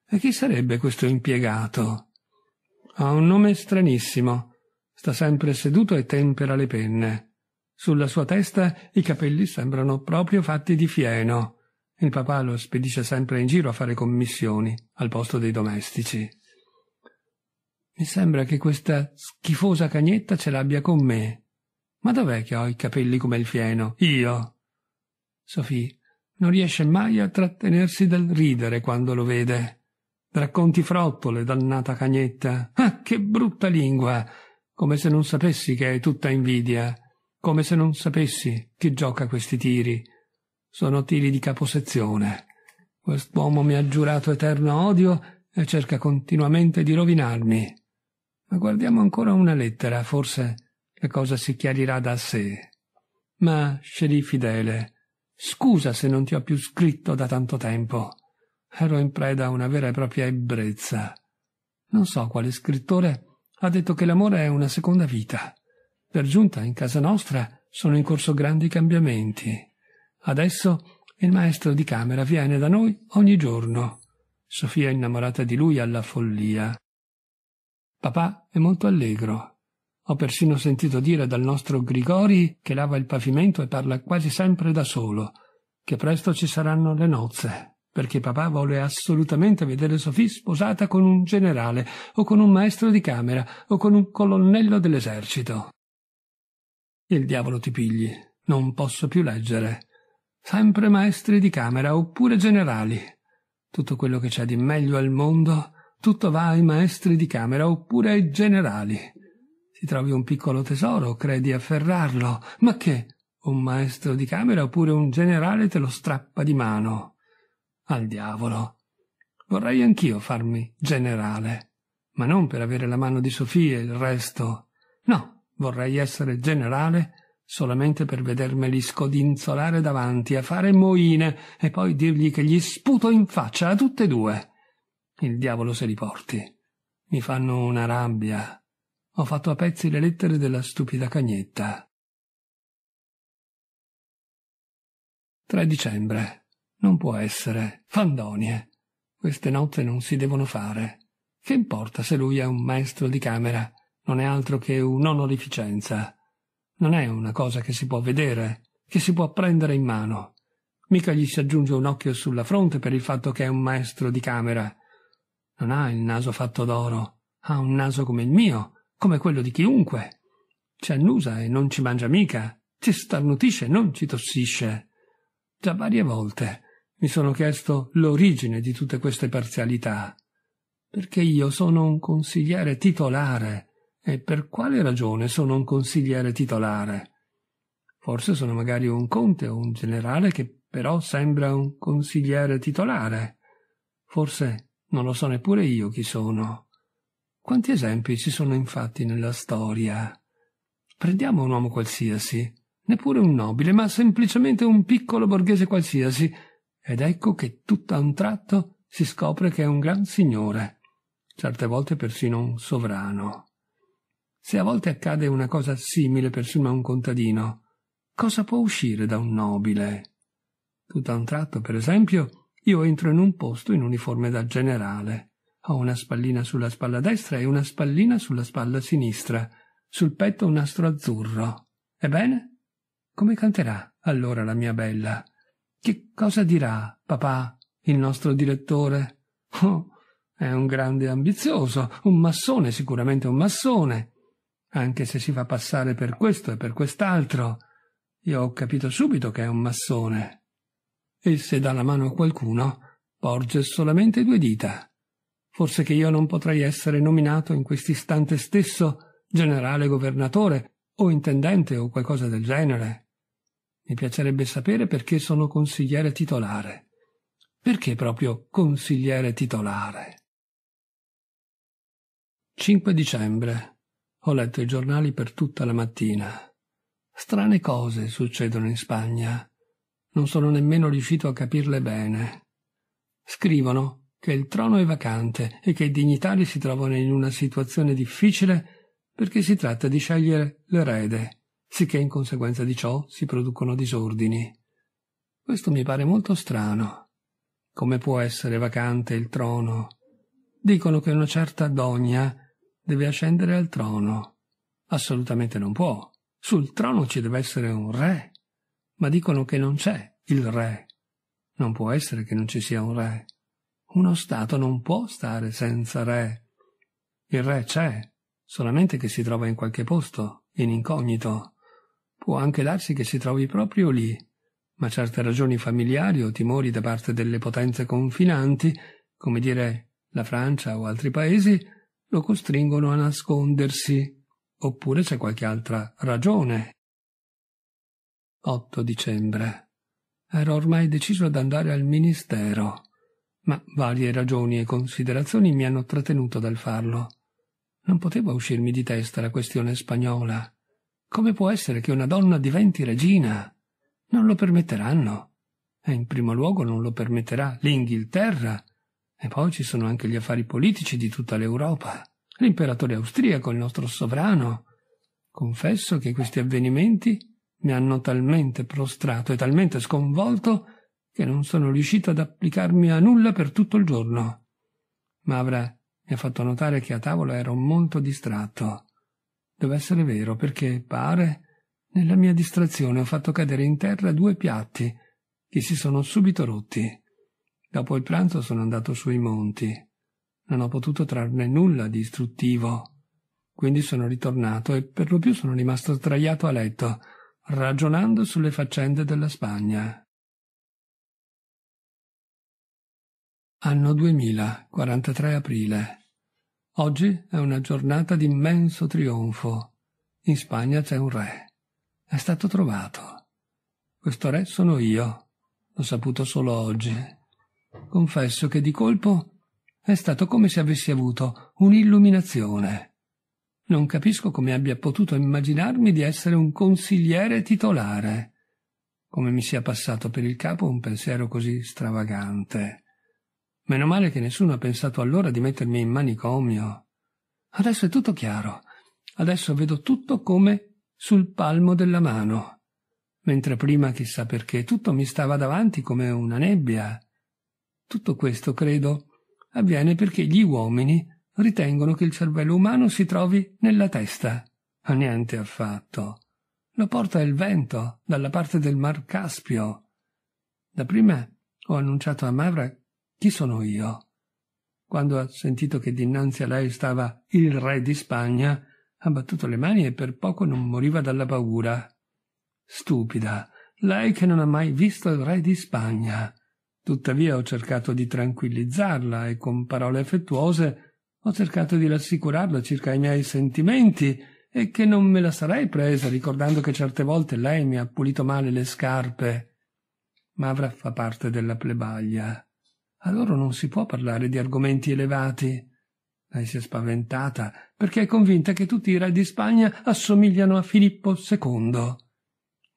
E chi sarebbe questo impiegato? Ha un nome stranissimo. Sta sempre seduto e tempera le penne. Sulla sua testa i capelli sembrano proprio fatti di fieno. Il papà lo spedisce sempre in giro a fare commissioni al posto dei domestici. Mi sembra che questa schifosa cagnetta ce l'abbia con me. Ma dov'è che ho i capelli come il fieno? Io. Sofì non riesce mai a trattenersi dal ridere quando lo vede. Racconti frottole, dannata cagnetta. Ah, che brutta lingua! Come se non sapessi che è tutta invidia come se non sapessi chi gioca questi tiri. Sono tiri di caposezione. Quest'uomo mi ha giurato eterno odio e cerca continuamente di rovinarmi. Ma guardiamo ancora una lettera, forse la cosa si chiarirà da sé. Ma, scelì fidele, scusa se non ti ho più scritto da tanto tempo. Ero in preda a una vera e propria ebbrezza. Non so quale scrittore ha detto che l'amore è una seconda vita. Per giunta in casa nostra sono in corso grandi cambiamenti. Adesso il maestro di camera viene da noi ogni giorno. Sofia è innamorata di lui alla follia. Papà è molto allegro. Ho persino sentito dire dal nostro Grigori che lava il pavimento e parla quasi sempre da solo, che presto ci saranno le nozze, perché papà vuole assolutamente vedere Sofì sposata con un generale o con un maestro di camera o con un colonnello dell'esercito. Il diavolo ti pigli. Non posso più leggere. Sempre maestri di camera oppure generali. Tutto quello che c'è di meglio al mondo, tutto va ai maestri di camera oppure ai generali. Ti trovi un piccolo tesoro, credi afferrarlo, ma che? Un maestro di camera oppure un generale te lo strappa di mano. Al diavolo. Vorrei anch'io farmi generale, ma non per avere la mano di Sofia e il resto. No, vorrei essere generale solamente per vedermeli scodinzolare davanti a fare moine e poi dirgli che gli sputo in faccia a tutte e due. Il diavolo se li porti. Mi fanno una rabbia. Ho fatto a pezzi le lettere della stupida cagnetta. 3 dicembre. Non può essere. Fandonie. Queste nozze non si devono fare. Che importa se lui è un maestro di camera? non è altro che un'onorificenza. Non è una cosa che si può vedere, che si può prendere in mano. Mica gli si aggiunge un occhio sulla fronte per il fatto che è un maestro di camera. Non ha il naso fatto d'oro, ha un naso come il mio, come quello di chiunque. Ci annusa e non ci mangia mica, ci starnutisce e non ci tossisce. Già varie volte mi sono chiesto l'origine di tutte queste parzialità perché io sono un consigliere titolare e per quale ragione sono un consigliere titolare? Forse sono magari un conte o un generale che però sembra un consigliere titolare. Forse non lo so neppure io chi sono. Quanti esempi ci sono infatti nella storia? Prendiamo un uomo qualsiasi, neppure un nobile, ma semplicemente un piccolo borghese qualsiasi, ed ecco che tutto a un tratto si scopre che è un gran signore, certe volte persino un sovrano. Se a volte accade una cosa simile persino a un contadino, cosa può uscire da un nobile? Tutto a un tratto, per esempio, io entro in un posto in uniforme da generale. Ho una spallina sulla spalla destra e una spallina sulla spalla sinistra, sul petto un nastro azzurro. Ebbene? Come canterà allora la mia bella? Che cosa dirà, papà, il nostro direttore? Oh, è un grande ambizioso, un massone, sicuramente un massone anche se si fa passare per questo e per quest'altro. Io ho capito subito che è un massone. E se dà la mano a qualcuno, porge solamente due dita. Forse che io non potrei essere nominato in quest'istante stesso generale governatore o intendente o qualcosa del genere. Mi piacerebbe sapere perché sono consigliere titolare. Perché proprio consigliere titolare? 5 dicembre ho letto i giornali per tutta la mattina. Strane cose succedono in Spagna. Non sono nemmeno riuscito a capirle bene. Scrivono che il trono è vacante e che i dignitari si trovano in una situazione difficile perché si tratta di scegliere l'erede, sicché in conseguenza di ciò si producono disordini. Questo mi pare molto strano. Come può essere vacante il trono? Dicono che una certa donna deve ascendere al trono. Assolutamente non può. Sul trono ci deve essere un re. Ma dicono che non c'è il re. Non può essere che non ci sia un re. Uno Stato non può stare senza re. Il re c'è, solamente che si trova in qualche posto, in incognito. Può anche darsi che si trovi proprio lì, ma certe ragioni familiari o timori da parte delle potenze confinanti, come dire la Francia o altri paesi, lo costringono a nascondersi, oppure c'è qualche altra ragione. 8 dicembre. Ero ormai deciso ad andare al ministero, ma varie ragioni e considerazioni mi hanno trattenuto dal farlo. Non poteva uscirmi di testa la questione spagnola. Come può essere che una donna diventi regina? Non lo permetteranno. E in primo luogo non lo permetterà l'Inghilterra, e poi ci sono anche gli affari politici di tutta l'Europa, l'imperatore austriaco, il nostro sovrano. Confesso che questi avvenimenti mi hanno talmente prostrato e talmente sconvolto che non sono riuscito ad applicarmi a nulla per tutto il giorno. Mavra mi ha fatto notare che a tavola ero molto distratto. Deve essere vero, perché pare nella mia distrazione ho fatto cadere in terra due piatti che si sono subito rotti. Dopo il pranzo sono andato sui monti. Non ho potuto trarne nulla di istruttivo. Quindi sono ritornato e per lo più sono rimasto sdraiato a letto, ragionando sulle faccende della Spagna. Anno 2000, 43 aprile. Oggi è una giornata di immenso trionfo. In Spagna c'è un re. È stato trovato. Questo re sono io. L'ho saputo solo oggi. Confesso che di colpo è stato come se avessi avuto un'illuminazione. Non capisco come abbia potuto immaginarmi di essere un consigliere titolare, come mi sia passato per il capo un pensiero così stravagante. Meno male che nessuno ha pensato allora di mettermi in manicomio. Adesso è tutto chiaro. Adesso vedo tutto come sul palmo della mano mentre prima chissà perché tutto mi stava davanti come una nebbia, tutto questo, credo, avviene perché gli uomini ritengono che il cervello umano si trovi nella testa. Ma niente affatto. Lo porta il vento dalla parte del Mar Caspio. Da prima ho annunciato a Mavra chi sono io. Quando ha sentito che dinanzi a lei stava il re di Spagna, ha battuto le mani e per poco non moriva dalla paura. Stupida, lei che non ha mai visto il re di Spagna. Tuttavia ho cercato di tranquillizzarla e con parole affettuose ho cercato di rassicurarla circa i miei sentimenti e che non me la sarei presa ricordando che certe volte lei mi ha pulito male le scarpe. Ma avrà fa parte della plebaglia. A loro non si può parlare di argomenti elevati. Lei si è spaventata perché è convinta che tutti i re di Spagna assomigliano a Filippo II.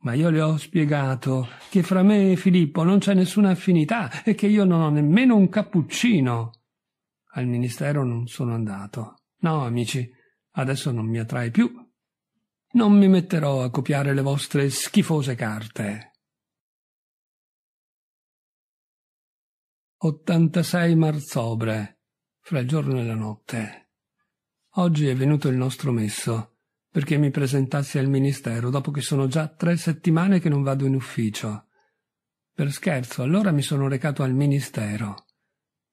Ma io le ho spiegato che fra me e Filippo non c'è nessuna affinità e che io non ho nemmeno un cappuccino. Al ministero non sono andato. No, amici, adesso non mi attrae più. Non mi metterò a copiare le vostre schifose carte. 86 marzobre, fra il giorno e la notte. Oggi è venuto il nostro messo perché mi presentassi al ministero dopo che sono già tre settimane che non vado in ufficio. Per scherzo, allora mi sono recato al ministero.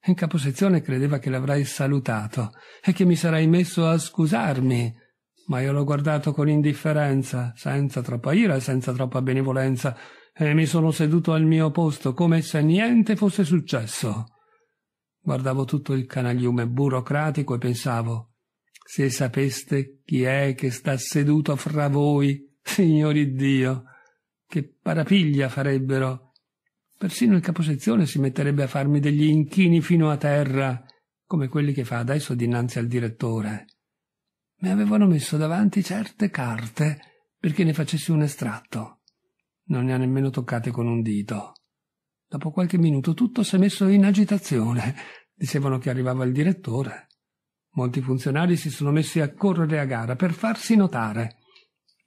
In caposezione credeva che l'avrei salutato e che mi sarei messo a scusarmi, ma io l'ho guardato con indifferenza, senza troppa ira e senza troppa benevolenza, e mi sono seduto al mio posto come se niente fosse successo. Guardavo tutto il canagliume burocratico e pensavo se sapeste chi è che sta seduto fra voi, signori Dio, che parapiglia farebbero. Persino il caposezione si metterebbe a farmi degli inchini fino a terra, come quelli che fa adesso dinanzi al direttore. Mi avevano messo davanti certe carte perché ne facessi un estratto. Non ne ha nemmeno toccate con un dito. Dopo qualche minuto tutto si è messo in agitazione. Dicevano che arrivava il direttore. Molti funzionari si sono messi a correre a gara per farsi notare.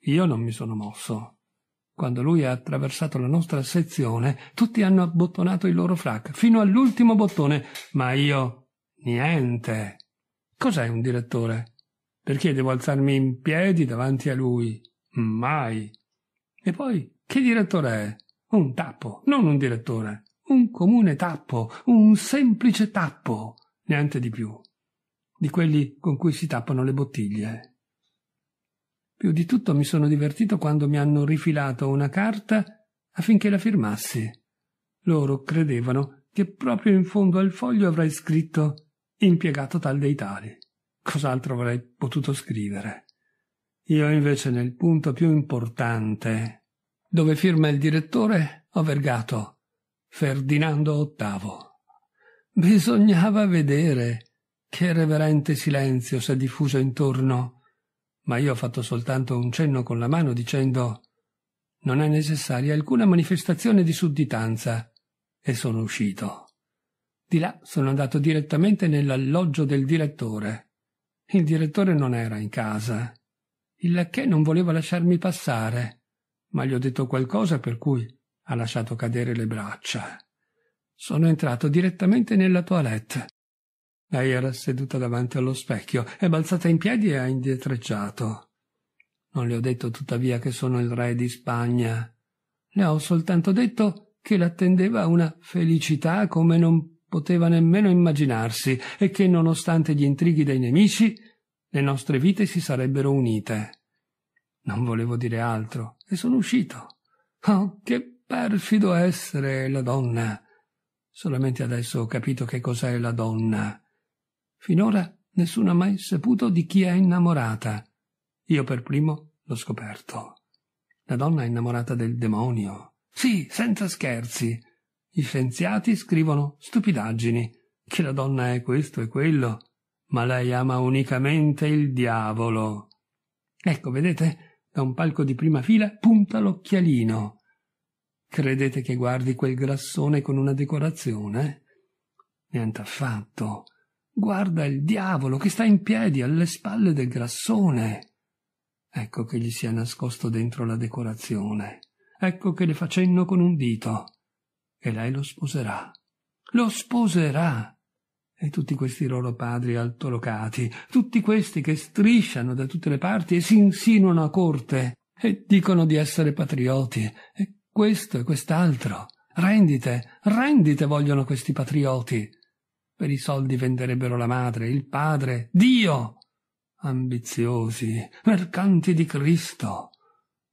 Io non mi sono mosso. Quando lui ha attraversato la nostra sezione, tutti hanno abbottonato il loro frac, fino all'ultimo bottone, ma io niente. Cos'è un direttore? Perché devo alzarmi in piedi davanti a lui? Mai. E poi, che direttore è? Un tappo, non un direttore. Un comune tappo, un semplice tappo, niente di più di quelli con cui si tappano le bottiglie. Più di tutto mi sono divertito quando mi hanno rifilato una carta affinché la firmassi. Loro credevano che proprio in fondo al foglio avrei scritto impiegato tal dei tali. Cos'altro avrei potuto scrivere? Io invece nel punto più importante, dove firma il direttore, ho vergato Ferdinando VIII. Bisognava vedere che reverente silenzio s'è diffuso intorno, ma io ho fatto soltanto un cenno con la mano dicendo non è necessaria alcuna manifestazione di sudditanza e sono uscito. Di là sono andato direttamente nell'alloggio del direttore. Il direttore non era in casa. Il lacchè non voleva lasciarmi passare, ma gli ho detto qualcosa per cui ha lasciato cadere le braccia. Sono entrato direttamente nella toilette lei era seduta davanti allo specchio, è balzata in piedi e ha indietreggiato. Non le ho detto tuttavia che sono il re di Spagna. Le ho soltanto detto che l'attendeva una felicità come non poteva nemmeno immaginarsi e che nonostante gli intrighi dei nemici le nostre vite si sarebbero unite. Non volevo dire altro e sono uscito. Oh, che perfido essere la donna. Solamente adesso ho capito che cos'è la donna Finora nessuno ha mai saputo di chi è innamorata. Io per primo l'ho scoperto. La donna è innamorata del demonio. Sì, senza scherzi. Gli scienziati scrivono stupidaggini, che la donna è questo e quello, ma lei ama unicamente il diavolo. Ecco, vedete, da un palco di prima fila punta l'occhialino. Credete che guardi quel grassone con una decorazione? Niente affatto. Guarda il diavolo che sta in piedi alle spalle del grassone. Ecco che gli si è nascosto dentro la decorazione. Ecco che le fa cenno con un dito. E lei lo sposerà. Lo sposerà. E tutti questi loro padri altolocati, tutti questi che strisciano da tutte le parti e si insinuano a corte e dicono di essere patrioti e questo e quest'altro. Rendite, rendite vogliono questi patrioti. Per i soldi venderebbero la madre, il padre, Dio! Ambiziosi, mercanti di Cristo.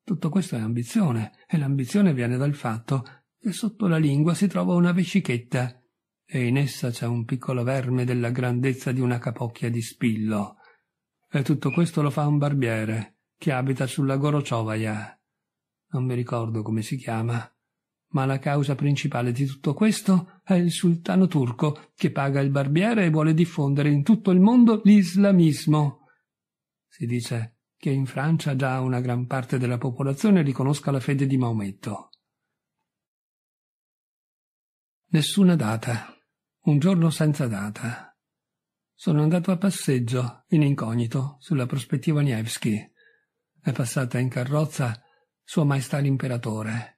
Tutto questo è ambizione, e l'ambizione viene dal fatto che sotto la lingua si trova una vescichetta, e in essa c'è un piccolo verme della grandezza di una capocchia di spillo. E tutto questo lo fa un barbiere, che abita sulla Gorociovaia. Non mi ricordo come si chiama, ma la causa principale di tutto questo è il sultano turco, che paga il barbiere e vuole diffondere in tutto il mondo l'islamismo. Si dice che in Francia già una gran parte della popolazione riconosca la fede di Maometto. Nessuna data. Un giorno senza data. Sono andato a passeggio, in incognito, sulla prospettiva Nevsky. È passata in carrozza Sua Maestà l'Imperatore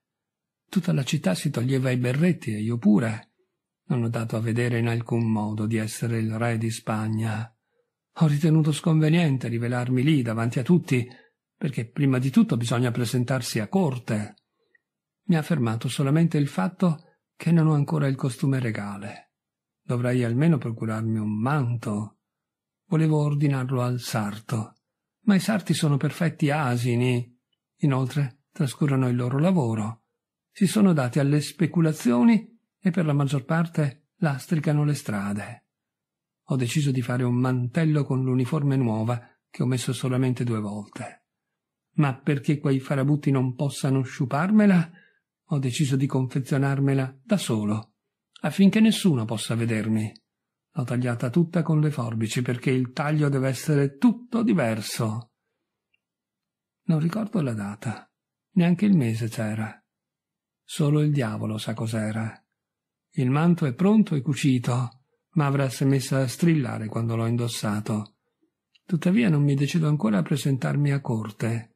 Tutta la città si toglieva i berretti e io pure. Non ho dato a vedere in alcun modo di essere il re di Spagna. Ho ritenuto sconveniente rivelarmi lì davanti a tutti, perché prima di tutto bisogna presentarsi a corte. Mi ha fermato solamente il fatto che non ho ancora il costume regale. Dovrei almeno procurarmi un manto. Volevo ordinarlo al sarto, ma i sarti sono perfetti asini. Inoltre trascurano il loro lavoro si sono dati alle speculazioni e per la maggior parte lastricano le strade. Ho deciso di fare un mantello con l'uniforme nuova che ho messo solamente due volte. Ma perché quei farabutti non possano sciuparmela, ho deciso di confezionarmela da solo, affinché nessuno possa vedermi. L'ho tagliata tutta con le forbici perché il taglio deve essere tutto diverso. Non ricordo la data, neanche il mese c'era Solo il diavolo sa cos'era. Il manto è pronto e cucito, Mavra si messa a strillare quando l'ho indossato. Tuttavia non mi decido ancora a presentarmi a corte.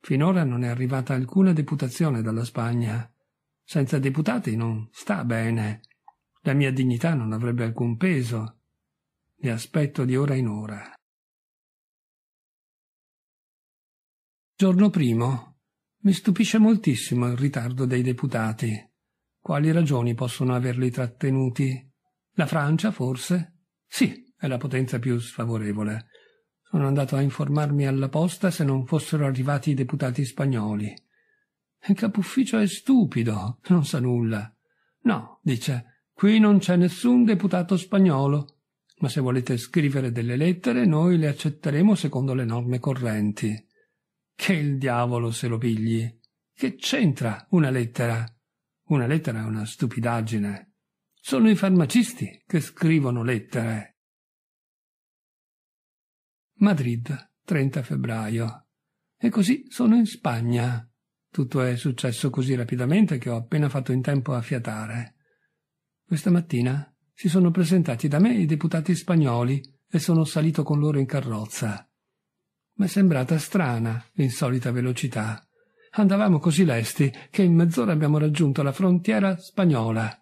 Finora non è arrivata alcuna deputazione dalla Spagna. Senza deputati non sta bene. La mia dignità non avrebbe alcun peso. Li aspetto di ora in ora. Giorno primo, mi stupisce moltissimo il ritardo dei deputati. Quali ragioni possono averli trattenuti? La Francia, forse? Sì, è la potenza più sfavorevole. Sono andato a informarmi alla posta se non fossero arrivati i deputati spagnoli. Il capufficio è stupido, non sa nulla. No, dice, qui non c'è nessun deputato spagnolo, ma se volete scrivere delle lettere noi le accetteremo secondo le norme correnti. Che il diavolo se lo pigli. Che c'entra una lettera? Una lettera è una stupidaggine. Sono i farmacisti che scrivono lettere. Madrid, 30 febbraio. E così sono in Spagna. Tutto è successo così rapidamente che ho appena fatto in tempo a fiatare. Questa mattina si sono presentati da me i deputati spagnoli e sono salito con loro in carrozza è sembrata strana l'insolita velocità. Andavamo così lesti che in mezz'ora abbiamo raggiunto la frontiera spagnola.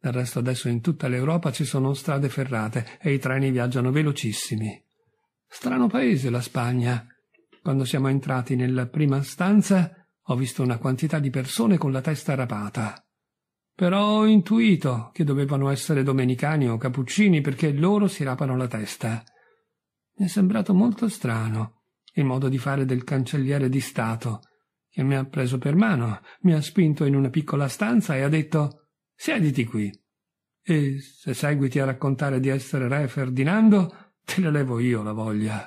Del resto adesso in tutta l'Europa ci sono strade ferrate e i treni viaggiano velocissimi. Strano paese la Spagna. Quando siamo entrati nella prima stanza ho visto una quantità di persone con la testa rapata. Però ho intuito che dovevano essere domenicani o cappuccini perché loro si rapano la testa. Mi è sembrato molto strano il modo di fare del cancelliere di Stato, che mi ha preso per mano, mi ha spinto in una piccola stanza e ha detto Siediti qui. E se seguiti a raccontare di essere re Ferdinando, te le levo io la voglia.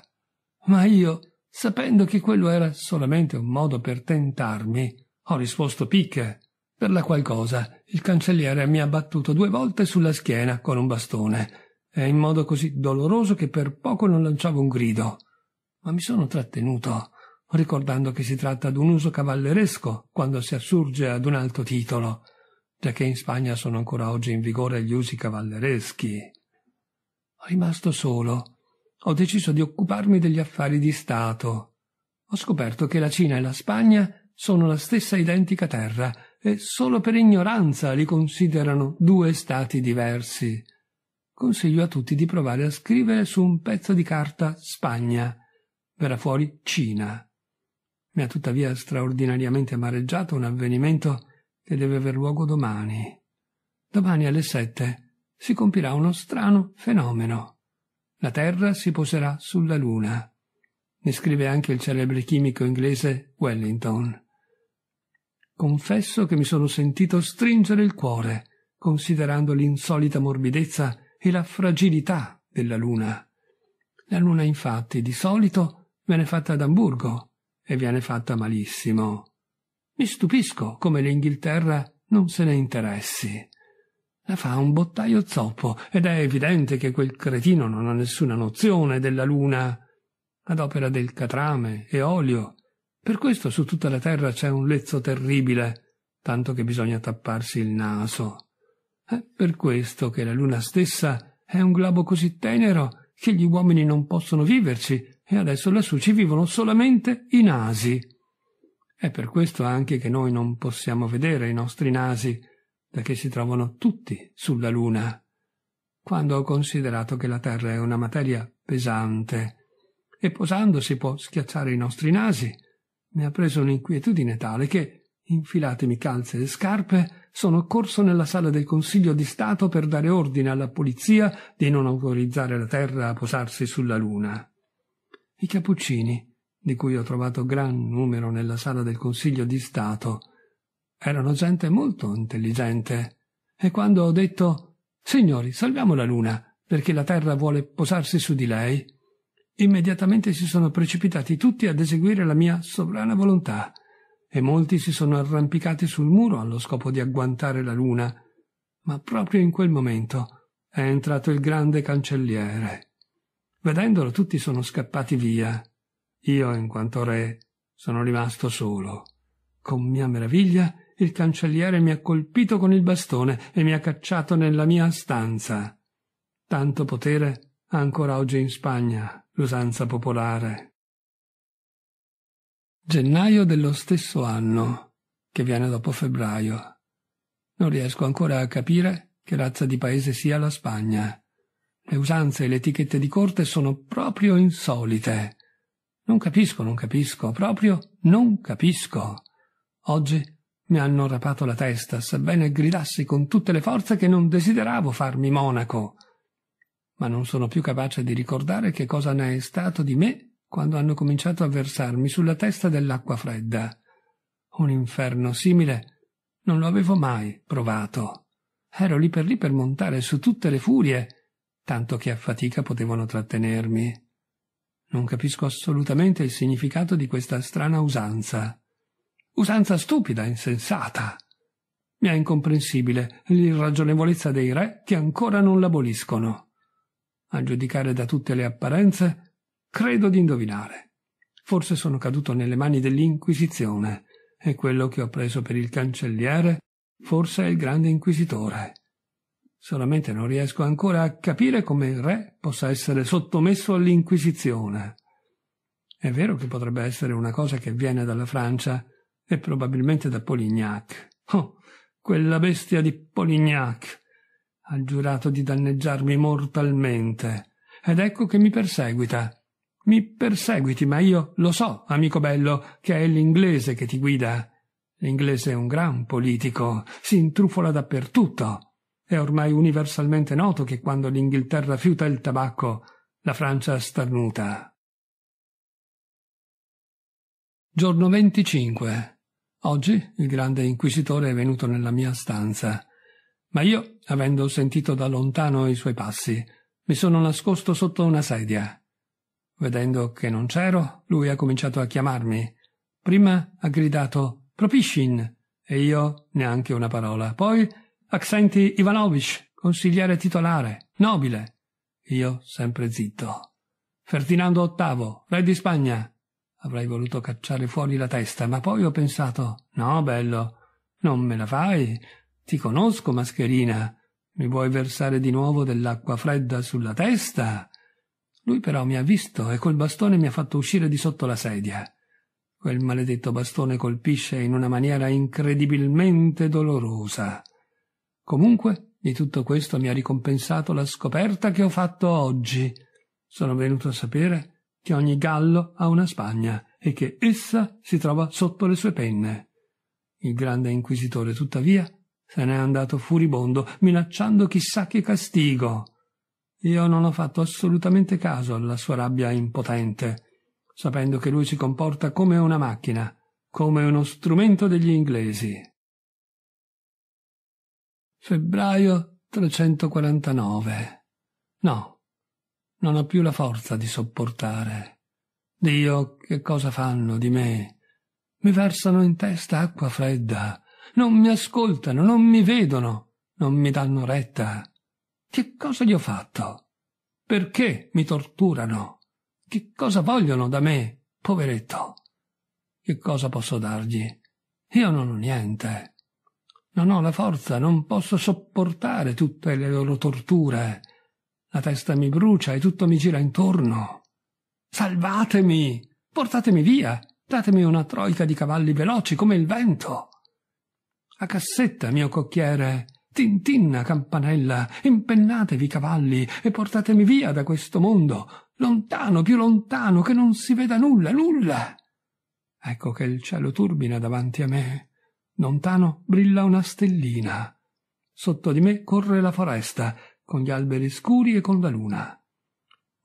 Ma io, sapendo che quello era solamente un modo per tentarmi, ho risposto picche. Per la qual cosa il cancelliere mi ha battuto due volte sulla schiena con un bastone, e in modo così doloroso che per poco non lanciavo un grido ma mi sono trattenuto, ricordando che si tratta d'un uso cavalleresco quando si assurge ad un alto titolo, giacché in Spagna sono ancora oggi in vigore gli usi cavallereschi. Rimasto solo, ho deciso di occuparmi degli affari di Stato. Ho scoperto che la Cina e la Spagna sono la stessa identica terra e solo per ignoranza li considerano due stati diversi. Consiglio a tutti di provare a scrivere su un pezzo di carta Spagna verrà fuori Cina. Mi ha tuttavia straordinariamente amareggiato un avvenimento che deve aver luogo domani. Domani alle sette si compirà uno strano fenomeno. La Terra si poserà sulla Luna. Ne scrive anche il celebre chimico inglese Wellington. Confesso che mi sono sentito stringere il cuore, considerando l'insolita morbidezza e la fragilità della Luna. La Luna, infatti, di solito viene fatta ad Amburgo e viene fatta malissimo. Mi stupisco come l'Inghilterra non se ne interessi. La fa un bottaio zoppo ed è evidente che quel cretino non ha nessuna nozione della luna ad opera del catrame e olio. Per questo su tutta la terra c'è un lezzo terribile, tanto che bisogna tapparsi il naso. È per questo che la luna stessa è un globo così tenero che gli uomini non possono viverci e adesso lassù ci vivono solamente i nasi. È per questo anche che noi non possiamo vedere i nostri nasi, perché si trovano tutti sulla Luna. Quando ho considerato che la Terra è una materia pesante, e posandosi può schiacciare i nostri nasi, mi ha preso un'inquietudine tale che, infilatemi calze e scarpe, sono corso nella sala del Consiglio di Stato per dare ordine alla polizia di non autorizzare la Terra a posarsi sulla Luna i cappuccini, di cui ho trovato gran numero nella sala del Consiglio di Stato, erano gente molto intelligente. E quando ho detto Signori, salviamo la Luna, perché la Terra vuole posarsi su di lei, immediatamente si sono precipitati tutti ad eseguire la mia sovrana volontà, e molti si sono arrampicati sul muro allo scopo di agguantare la Luna. Ma proprio in quel momento è entrato il grande cancelliere Vedendolo tutti sono scappati via. Io, in quanto re, sono rimasto solo. Con mia meraviglia, il cancelliere mi ha colpito con il bastone e mi ha cacciato nella mia stanza. Tanto potere ha ancora oggi in Spagna l'usanza popolare. Gennaio dello stesso anno, che viene dopo febbraio. Non riesco ancora a capire che razza di paese sia la Spagna. Le usanze e le etichette di corte sono proprio insolite. Non capisco, non capisco, proprio non capisco. Oggi mi hanno rapato la testa, sebbene gridassi con tutte le forze che non desideravo farmi monaco. Ma non sono più capace di ricordare che cosa ne è stato di me quando hanno cominciato a versarmi sulla testa dell'acqua fredda. Un inferno simile non lo avevo mai provato. Ero lì per lì per montare su tutte le furie tanto che a fatica potevano trattenermi. Non capisco assolutamente il significato di questa strana usanza. Usanza stupida, insensata. Mi è incomprensibile l'irragionevolezza dei re che ancora non l'aboliscono. A giudicare da tutte le apparenze, credo di indovinare. Forse sono caduto nelle mani dell'Inquisizione e quello che ho preso per il cancelliere forse è il grande inquisitore. Solamente non riesco ancora a capire come il re possa essere sottomesso all'Inquisizione. È vero che potrebbe essere una cosa che viene dalla Francia e probabilmente da Polignac. Oh, quella bestia di Polignac ha giurato di danneggiarmi mortalmente. Ed ecco che mi perseguita. Mi perseguiti, ma io lo so, amico bello, che è l'inglese che ti guida. L'inglese è un gran politico, si intrufola dappertutto. È ormai universalmente noto che quando l'Inghilterra fiuta il tabacco, la Francia starnuta. Giorno 25. Oggi il grande inquisitore è venuto nella mia stanza. Ma io, avendo sentito da lontano i suoi passi, mi sono nascosto sotto una sedia. Vedendo che non c'ero, lui ha cominciato a chiamarmi. Prima ha gridato Propiscin e io neanche una parola. Poi Aksenti ah, Ivanovich, consigliere titolare, nobile. Io sempre zitto. Ferdinando VIII, re di Spagna. Avrei voluto cacciare fuori la testa, ma poi ho pensato, no, bello, non me la fai. Ti conosco, mascherina. Mi vuoi versare di nuovo dell'acqua fredda sulla testa? Lui però mi ha visto e col bastone mi ha fatto uscire di sotto la sedia. Quel maledetto bastone colpisce in una maniera incredibilmente dolorosa. Comunque, di tutto questo mi ha ricompensato la scoperta che ho fatto oggi. Sono venuto a sapere che ogni gallo ha una spagna e che essa si trova sotto le sue penne. Il grande inquisitore, tuttavia, se n'è andato furibondo, minacciando chissà che castigo. Io non ho fatto assolutamente caso alla sua rabbia impotente, sapendo che lui si comporta come una macchina, come uno strumento degli inglesi. Febbraio 349. No, non ho più la forza di sopportare. Dio, che cosa fanno di me? Mi versano in testa acqua fredda. Non mi ascoltano, non mi vedono, non mi danno retta. Che cosa gli ho fatto? Perché mi torturano? Che cosa vogliono da me, poveretto? Che cosa posso dargli? Io non ho niente. Non ho la forza, non posso sopportare tutte le loro torture. La testa mi brucia e tutto mi gira intorno. Salvatemi! Portatemi via! Datemi una troica di cavalli veloci come il vento! A cassetta, mio cocchiere! Tintinna, campanella! Impennatevi, cavalli, e portatemi via da questo mondo! Lontano, più lontano, che non si veda nulla, nulla! Ecco che il cielo turbina davanti a me Lontano brilla una stellina. Sotto di me corre la foresta, con gli alberi scuri e con la luna.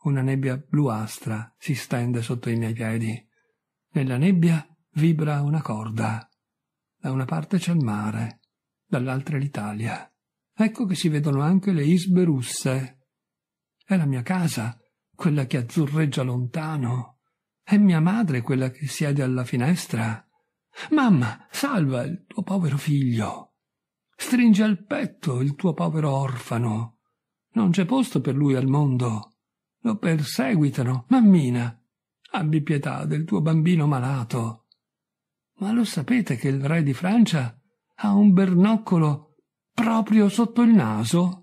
Una nebbia bluastra si stende sotto i miei piedi. Nella nebbia vibra una corda. Da una parte c'è il mare, dall'altra l'Italia. Ecco che si vedono anche le isbe russe. È la mia casa, quella che azzurreggia lontano. È mia madre quella che siede alla finestra. Mamma, salva il tuo povero figlio. Stringe al petto il tuo povero orfano. Non c'è posto per lui al mondo. Lo perseguitano. Mammina, abbi pietà del tuo bambino malato. Ma lo sapete che il re di Francia ha un bernoccolo proprio sotto il naso?